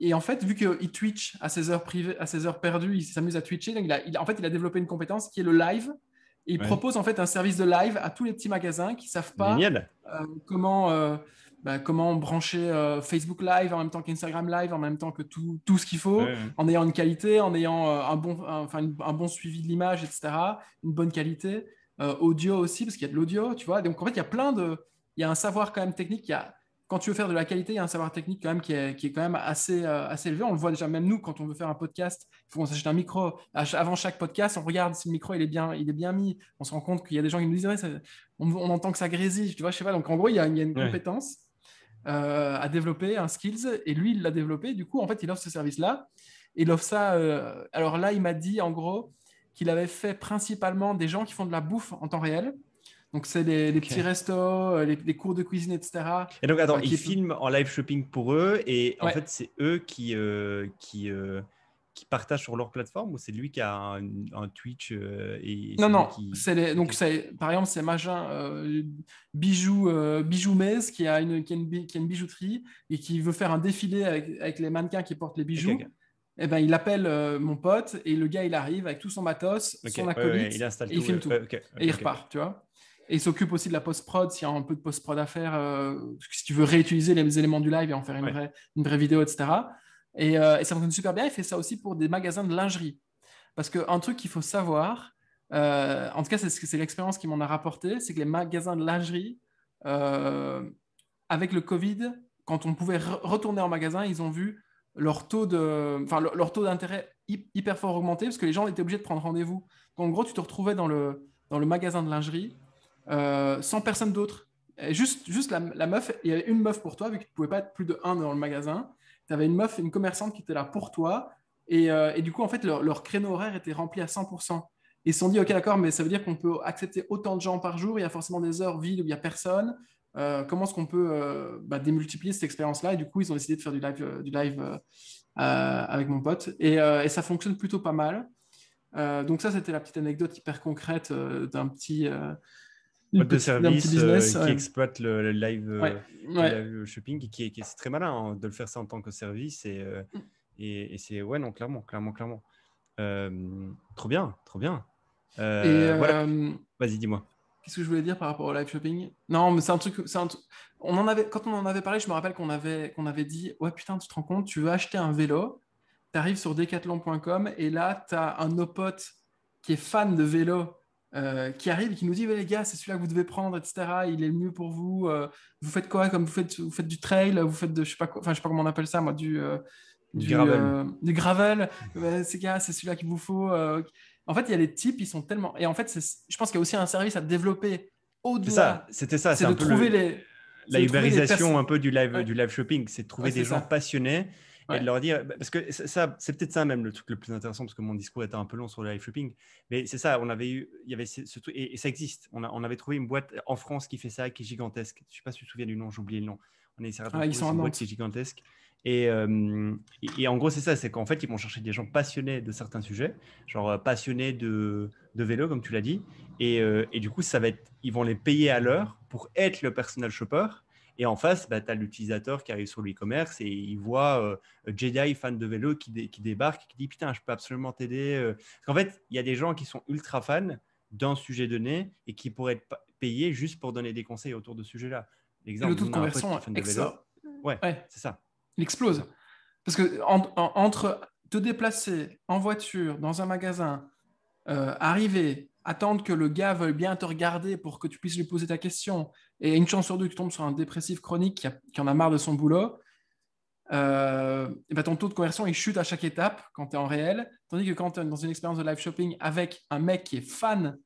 Et en fait, vu qu'il Twitch à ses heures privées, à ses heures perdues, il s'amuse à Twitcher. Donc il en fait, il a développé une compétence qui est le live. Et il propose en fait un service de live à tous les petits magasins qui savent pas comment bah, comment brancher euh, Facebook Live en même temps qu'Instagram Live, en même temps que tout, ce qu'il faut, en ayant une qualité, en ayant euh, un, bon, un, bon suivi de l'image, etc., une bonne qualité, euh, audio aussi, parce qu'il y a de l'audio, tu vois. Donc en fait, il y a plein de... Il y a un savoir quand même technique, il y a, quand tu veux faire de la qualité, il y a un savoir technique quand même qui est, quand même assez, assez élevé. On le voit déjà, même nous, quand on veut faire un podcast, il faut qu'on s'achète un micro. Avant chaque podcast, on regarde si le micro il est bien, il est bien mis. On se rend compte qu'il y a des gens qui nous disent on, entend que ça grésille, tu vois, je sais pas. Donc en gros, il y a, il y a une compétence a euh, développé un skills et lui, il l'a développé. Du coup, en fait, il offre ce service-là. Il offre ça. Euh, alors là, il m'a dit en gros qu'il avait fait principalement des gens qui font de la bouffe en temps réel. Donc, c'est les, petits restos, euh, les, cours de cuisine, etc. Et donc, attends, il filme en live shopping pour eux et en fait, c'est eux qui, qui qui partagent sur leur plateforme ou c'est lui qui a un, Twitch euh, et, Non, non. donc, par exemple, c'est Magin euh, Bijou, euh, qui a, une, qui bijouterie et qui veut faire un défilé avec, les mannequins qui portent les bijoux. et eh ben, il appelle mon pote et le gars, il arrive avec tout son matos, son acolyte, il installe et il filme tout. et il repart, tu vois. Et il s'occupe aussi de la post-prod, s'il y a un peu de post-prod à faire, si tu veux réutiliser les éléments du live et en faire une, vraie, une vraie vidéo, etc. Euh, et, ça fonctionne super bien. Il fait ça aussi pour des magasins de lingerie. Parce qu'un truc qu'il faut savoir, euh, en tout cas, c'est l'expérience qui m'en a rapporté, c'est que les magasins de lingerie, euh, avec le Covid, quand on pouvait retourner en magasin, ils ont vu leur taux d'intérêt hyper fort augmenter, parce que les gens étaient obligés de prendre rendez-vous. Donc, en gros, tu te retrouvais dans le, dans le magasin de lingerie sans personne d'autre. Juste, juste la, meuf, il y avait une meuf pour toi, vu que tu ne pouvais pas être plus de un dans le magasin tu avais une meuf, une commerçante qui était là pour toi. Et, euh, du coup, en fait, leur, créneau horaire était rempli à 100%. Ils se sont dit, OK, d'accord, mais ça veut dire qu'on peut accepter autant de gens par jour. Il y a forcément des heures vides où il n'y a personne. Euh, comment est-ce qu'on peut euh, bah, démultiplier cette expérience-là Et du coup, ils ont décidé de faire du live, du live avec mon pote. et, ça fonctionne plutôt pas mal. donc ça, c'était la petite anecdote hyper concrète d'un petit de service euh, qui exploite le, live, euh, shopping, qui, qui est très malin hein, de le faire ça en tant que service. Et, euh, mm. et, c'est, ouais, non, clairement, clairement, clairement. trop bien, trop bien. Voilà. Vas-y, dis-moi. Qu'est-ce que je voulais dire par rapport au live shopping Non, mais c'est un truc. on en avait, quand on en avait parlé, je me rappelle qu'on avait, qu'on avait dit Ouais, putain, tu te rends compte, tu veux acheter un vélo, tu arrives sur decathlon.com et là, tu as un de qui est fan de vélo euh, qui arrive et qui nous dit les gars, c'est celui-là que vous devez prendre, etc. Il est le mieux pour vous. Euh, vous faites quoi Comme vous faites, vous faites du trail, vous faites je sais pas quoi, enfin, je sais pas comment on appelle ça, moi, du, euh, du, gravel. du gravel. gars, c'est celui-là qu'il vous faut. En fait, il y a les types, ils sont tellement. Et en fait, je pense qu'il y a aussi un service à développer au-delà. C'était ça, c'est de trouver les. La ubérisation un peu du live, du live shopping, c'est de trouver des gens passionnés et de leur dire, bah, parce que ça, c'est peut-être ça même le truc le plus intéressant, parce que mon discours était un peu long sur le live flipping, mais c'est ça, on avait eu, il y avait ce, truc, et, ça existe, on, on avait trouvé une boîte en France qui fait ça, qui est gigantesque, je ne sais pas si tu te souviens du nom, j'ai oublié le nom, on est ah, ils sont une gigantesque, et, et, en gros, c'est ça, c'est qu'en fait, ils vont chercher des gens passionnés de certains sujets, genre euh, passionnés de, de vélo, comme tu l'as dit. Et, euh, et, du coup, ça va être, ils vont les payer à l'heure pour être le personal shopper et en face, bah, tu as l'utilisateur qui arrive sur l'e-commerce et il voit euh, Jedi, fan de vélo, qui, qui, débarque et qui dit Putain, je peux absolument t'aider. Euh. En fait, il y a des gens qui sont ultra fans d'un sujet donné et qui pourraient être payés juste pour donner des conseils autour de ce sujet-là. L'exemple de conversion, de vélo. ouais, c'est ça. Il explose. Parce que entre te déplacer en voiture, dans un magasin, euh, arriver, attendre que le gars veuille bien te regarder pour que tu puisses lui poser ta question, et une chance sur deux que tu tombes sur un dépressif chronique qui, a, qui en a marre de son boulot, euh, et ben ton taux de conversion il chute à chaque étape quand tu es en réel, tandis que quand tu es dans une expérience de live shopping avec un mec qui est fan,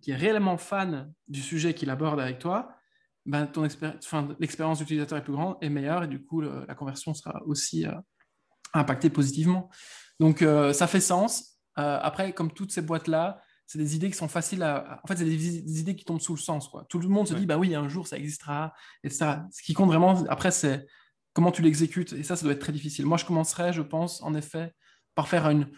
qui est réellement fan du sujet qu'il aborde avec toi, ben ton l'expérience d'utilisateur est plus grande et meilleure, et du coup la conversion sera aussi euh, impactée positivement. Donc euh, ça fait sens. après, comme toutes ces boîtes là, c'est des idées qui sont faciles à. En fait, c'est des, idées qui tombent sous le sens. Quoi. Tout le monde se dit, bah oui, un jour, ça existera, ça Ce qui compte vraiment, après, c'est comment tu l'exécutes. Et ça, ça doit être très difficile. Moi, je commencerais, je pense, en effet, par faire une,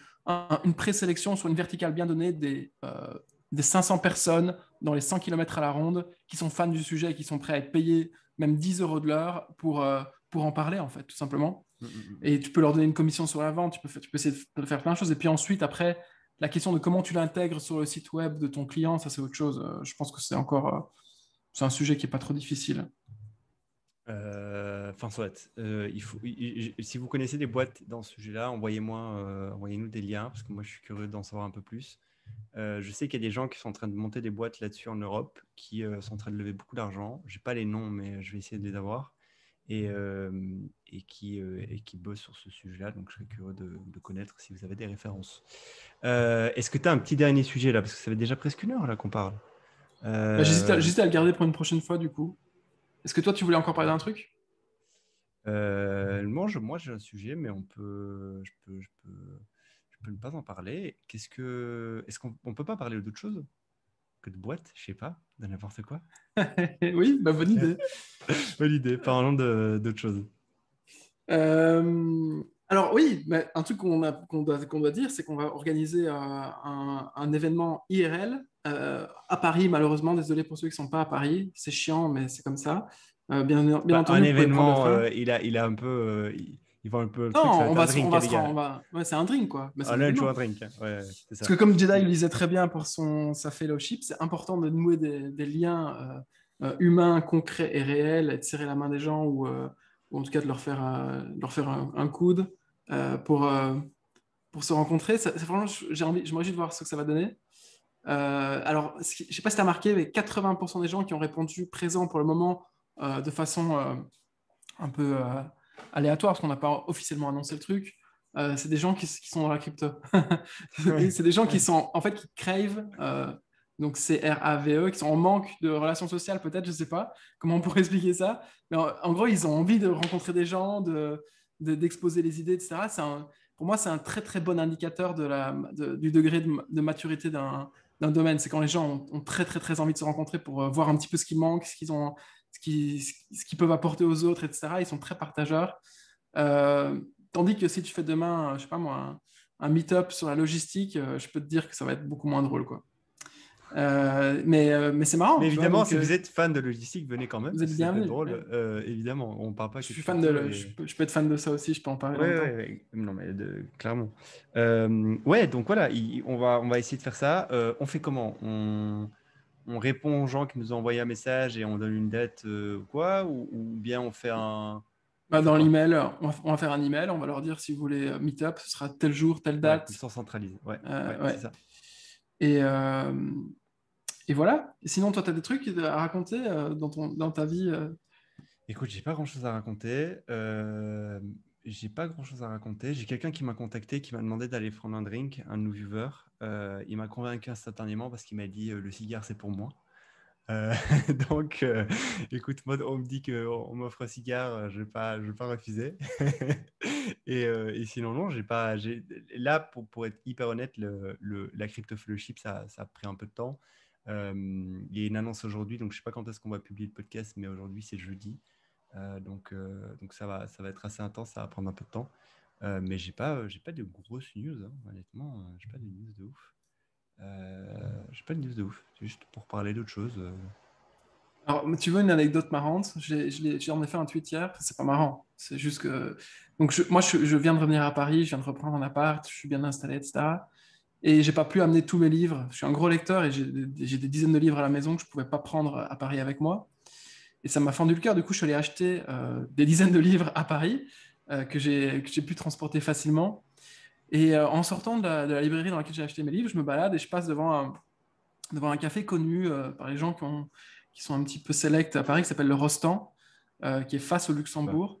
une présélection sur une verticale bien donnée des, euh, des 500 personnes dans les 100 km à la ronde qui sont fans du sujet et qui sont prêts à être payés même 10 euros de l'heure pour, euh, pour en parler, en fait, tout simplement. Mmh, mmh, mmh, et tu peux leur donner une commission sur la vente, tu peux, tu peux essayer de faire plein de choses. Et puis ensuite, après, la question de comment tu l'intègres sur le site web de ton client, ça c'est autre chose. Euh, je pense que c'est encore euh, c'est un sujet qui est pas trop difficile. Euh, enfin, soit. si vous connaissez des boîtes dans ce sujet-là, envoyez-moi, envoyez-nous des liens parce que moi je suis curieux d'en savoir un peu plus. je sais qu'il y a des gens qui sont en train de monter des boîtes là-dessus en Europe, qui sont en train de lever beaucoup d'argent. Je n'ai pas les noms, mais je vais essayer de les avoir. Euh, et, qui, euh, et qui bosse sur ce sujet-là. Donc, je serais curieux de, connaître si vous avez des références. Euh, est-ce que tu as un petit dernier sujet là Parce que ça fait déjà presque une heure là qu'on parle. Bah, j'hésite à, le garder pour une prochaine fois, du coup. Est-ce que toi, tu voulais encore parler d'un truc euh, moi, moi, j'ai un sujet, mais on peut, je peux, je peux, je peux ne pas en parler. Qu'est-ce que, est-ce qu'on peut pas parler d'autre chose que de boîte, je sais pas, de n'importe quoi. oui, bah, bonne idée. bonne idée, parlons d'autre chose. Euh, alors oui, un truc qu'on doit, dire, c'est qu'on va organiser euh, un, événement IRL euh, à Paris, malheureusement. Désolé pour ceux qui ne sont pas à Paris, c'est chiant, mais c'est comme ça. bien, bah, un événement, il, a, il a un peu il va un peu. Non, on va, se, c'est un drink, quoi. Mais bah, ah, un drink. Hein. Hein. Ouais, Parce que comme Jedi le disait très bien pour son, sa fellowship, c'est important de nouer des, liens euh, euh, humains, concrets et réels, et de serrer la main des gens ou, euh, en tout cas de leur faire, leur faire un, coude pour, pour se rencontrer. Ça, vraiment, j'ai envie, je de voir ce que ça va donner. alors, je ne sais pas si tu as remarqué, mais 80% des gens qui ont répondu présent pour le moment de façon un peu aléatoire, parce qu'on n'a pas officiellement annoncé le truc. Euh, c'est des gens qui, sont dans la crypto. c'est des gens qui sont, en fait, qui crèvent, euh, donc c'est r a e, qui sont en manque de relations sociales, peut-être, je sais pas comment on pourrait expliquer ça. Mais en, gros, ils ont envie de rencontrer des gens, d'exposer de, les idées, etc. pour moi, c'est un très, très bon indicateur de la, du degré de, maturité d'un domaine. C'est quand les gens ont, très, très, très envie de se rencontrer pour euh, voir un petit peu ce qui manque, ce qu'ils ont ce qu'ils peuvent apporter aux autres, etc. Ils sont très partageurs. Euh, tandis que si tu fais demain, euh, je sais pas moi, un, meet-up sur la logistique, euh, je peux te dire que ça va être beaucoup moins drôle, quoi. mais, mais c'est marrant. Mais évidemment, si vous êtes fan de logistique, venez quand même. Vous êtes bien drôle. évidemment, on parle pas. Que je suis fan de. je, peux, être fan de ça aussi. Je peux en parler. Ouais, non, mais de, clairement. ouais, donc voilà, on va on va essayer de faire ça. on fait comment on on répond aux gens qui nous ont envoyé un message et on donne une date euh, ou quoi ou, bien on fait un bah, dans l'email, on, va faire un email, on va leur dire si vous voulez euh, meet up, ce sera tel jour, telle date. centraliser, ouais. Euh, et, et voilà. Sinon, toi, tu as des trucs à raconter dans, ton, dans ta vie Écoute, j'ai pas grand chose à raconter j'ai pas grand chose à raconter. J'ai quelqu'un qui m'a contacté, qui m'a demandé d'aller prendre un drink, un nouveau viewer. Euh, il m'a convaincu instantanément parce qu'il m'a dit euh, le cigare c'est pour moi. Euh, donc, euh, écoute, moi, on me dit qu'on m'offre un cigare, je pas, vais, vais, pas refuser. et, sinon, non, j'ai pas. Là, pour, être hyper honnête, la crypto fellowship, ça, ça, a pris un peu de temps. il y a une annonce aujourd'hui, donc je sais pas quand est-ce qu'on va publier le podcast, mais aujourd'hui, c'est jeudi. Euh, donc, euh, donc ça, va, ça va être assez intense, ça va prendre un peu de temps. Euh, mais j'ai pas, pas de grosses news, hein, honnêtement. J'ai pas de news de ouf. j'ai pas de news de ouf. C'est juste pour parler d'autre chose. Alors, tu veux une anecdote marrante J'en ai, fait un tweet hier. C'est pas marrant. C'est juste que. Donc, moi, je, viens de revenir à Paris, je viens de reprendre un appart, je suis bien installé, etc. Et j'ai pas pu amener tous mes livres. Je suis un gros lecteur et j'ai des dizaines de livres à la maison que je pouvais pas prendre à Paris avec moi. Et ça m'a fendu le cœur. Du coup, je suis allé acheter euh, des dizaines de livres à Paris euh, que j'ai pu transporter facilement. Et euh, en sortant de la, librairie dans laquelle j'ai acheté mes livres, je me balade et je passe devant un, café connu par les gens qui, sont un petit peu select à Paris, qui s'appelle le Rostand, qui est face au Luxembourg.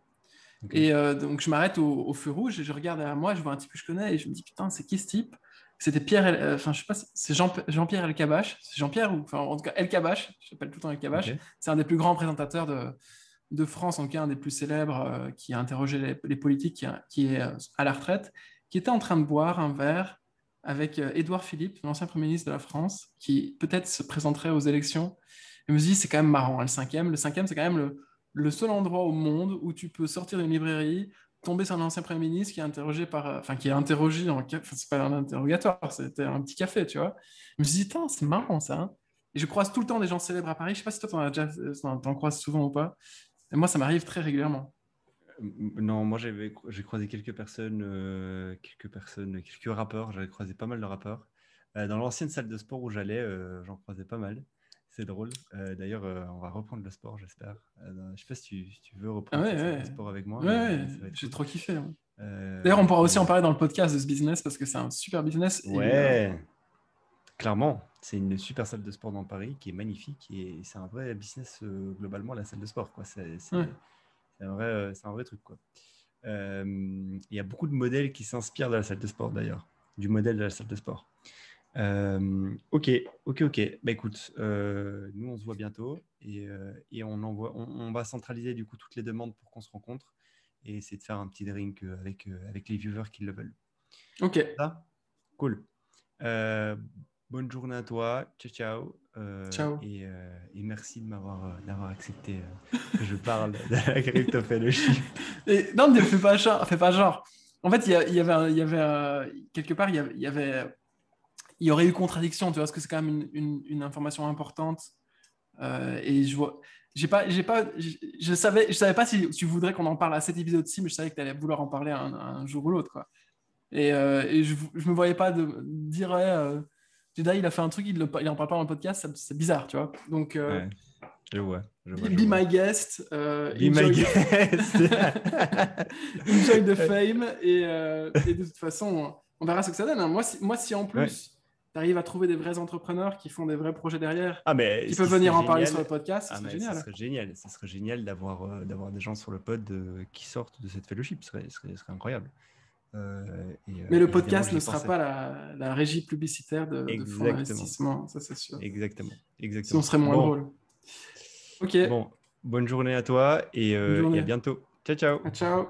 Et donc, je m'arrête au, au, feu rouge et je regarde derrière moi, je vois un type que je connais et je me dis, putain, c'est qui ce type c'était Pierre, euh, enfin, je pas, c'est Jean, pierre El C'est Jean-Pierre, ou en tout cas, El je tout le temps C'est un des plus grands présentateurs de, France, en tout cas, un des plus célèbres euh, qui a interrogé les, politiques, qui, est euh, à la retraite, qui était en train de boire un verre avec Édouard Philippe, l'ancien Premier ministre de la France, qui peut-être se présenterait aux élections. Il me dit, c'est quand même marrant, hein, le cinquième. Le cinquième, c'est quand même le, le seul endroit au monde où tu peux sortir d'une librairie, tombé sur un ancien Premier ministre qui est interrogé par. Euh, enfin, qui est interrogé en. Enfin, c'est pas un interrogatoire, c'était un petit café, tu vois. Je me suis dit, c'est marrant ça. Hein. Et je croise tout le temps des gens célèbres à Paris. Je sais pas si toi, t'en, euh, croises souvent ou pas. moi, ça m'arrive très régulièrement. Euh, non, moi j'ai croisé quelques personnes, quelques personnes, quelques rappeurs. J'avais croisé pas mal de rappeurs. dans l'ancienne salle de sport où j'allais, j'en croisais pas mal drôle. Euh, d'ailleurs, euh, on va reprendre le sport, j'espère. Euh, je sais pas si tu, veux reprendre le sport avec moi. j'ai trop kiffé. D'ailleurs, on pourra aussi en parler dans le podcast de ce business parce que c'est un super business. Ouais, clairement. C'est une super salle de sport dans Paris qui est magnifique et c'est un vrai business globalement, la salle de sport. C'est un, vrai, un vrai truc. Il y a beaucoup de modèles qui s'inspirent de la salle de sport d'ailleurs, du modèle de la salle de sport ok, ok, ok. Bah, écoute, euh, nous, on se voit bientôt et, euh, et on, envoie, on, va centraliser du coup toutes les demandes pour qu'on se rencontre et essayer de faire un petit drink euh, avec, avec les viewers qui le veulent. Ok. cool. bonne journée à toi. Ciao, ciao. Et, merci de m'avoir d'avoir accepté que je parle de la crypto non, ne fais pas, genre, genre. En fait, il y, avait, il y avait quelque part, il y avait, y avait il y aurait eu contradiction, tu vois, parce que c'est quand même une, information importante. Euh, et je vois, j'ai pas, j'ai pas, je, savais, je savais pas si tu voudrais qu'on en parle à cet épisode-ci, mais je savais que tu allais vouloir en parler un, jour ou l'autre, quoi. Euh, et, je, je, me voyais pas de dire, ouais, euh, il a fait un truc, il, en parle pas dans le podcast, c'est bizarre, tu vois. Donc, euh, je vois. be, my guest. be my guest. enjoy the fame. Et, de toute façon, on verra ce que ça donne. Hein. Moi, si, moi, si en plus tu arrives à trouver des vrais entrepreneurs qui font des vrais projets derrière, ah, mais qui peuvent venir en parler sur le podcast. Ah, génial. serait génial. Ça serait génial d'avoir euh, d'avoir des gens sur le pod euh, qui sortent de cette fellowship. Ce serait, serait incroyable. Euh, mais le podcast ne sera pas la, la, régie publicitaire de, de d'investissement, ça c'est sûr. Exactement. Exactement. serait moins drôle. Ok. Bon, bonne journée à toi et, à bientôt. Ciao, ciao. Ah, ciao.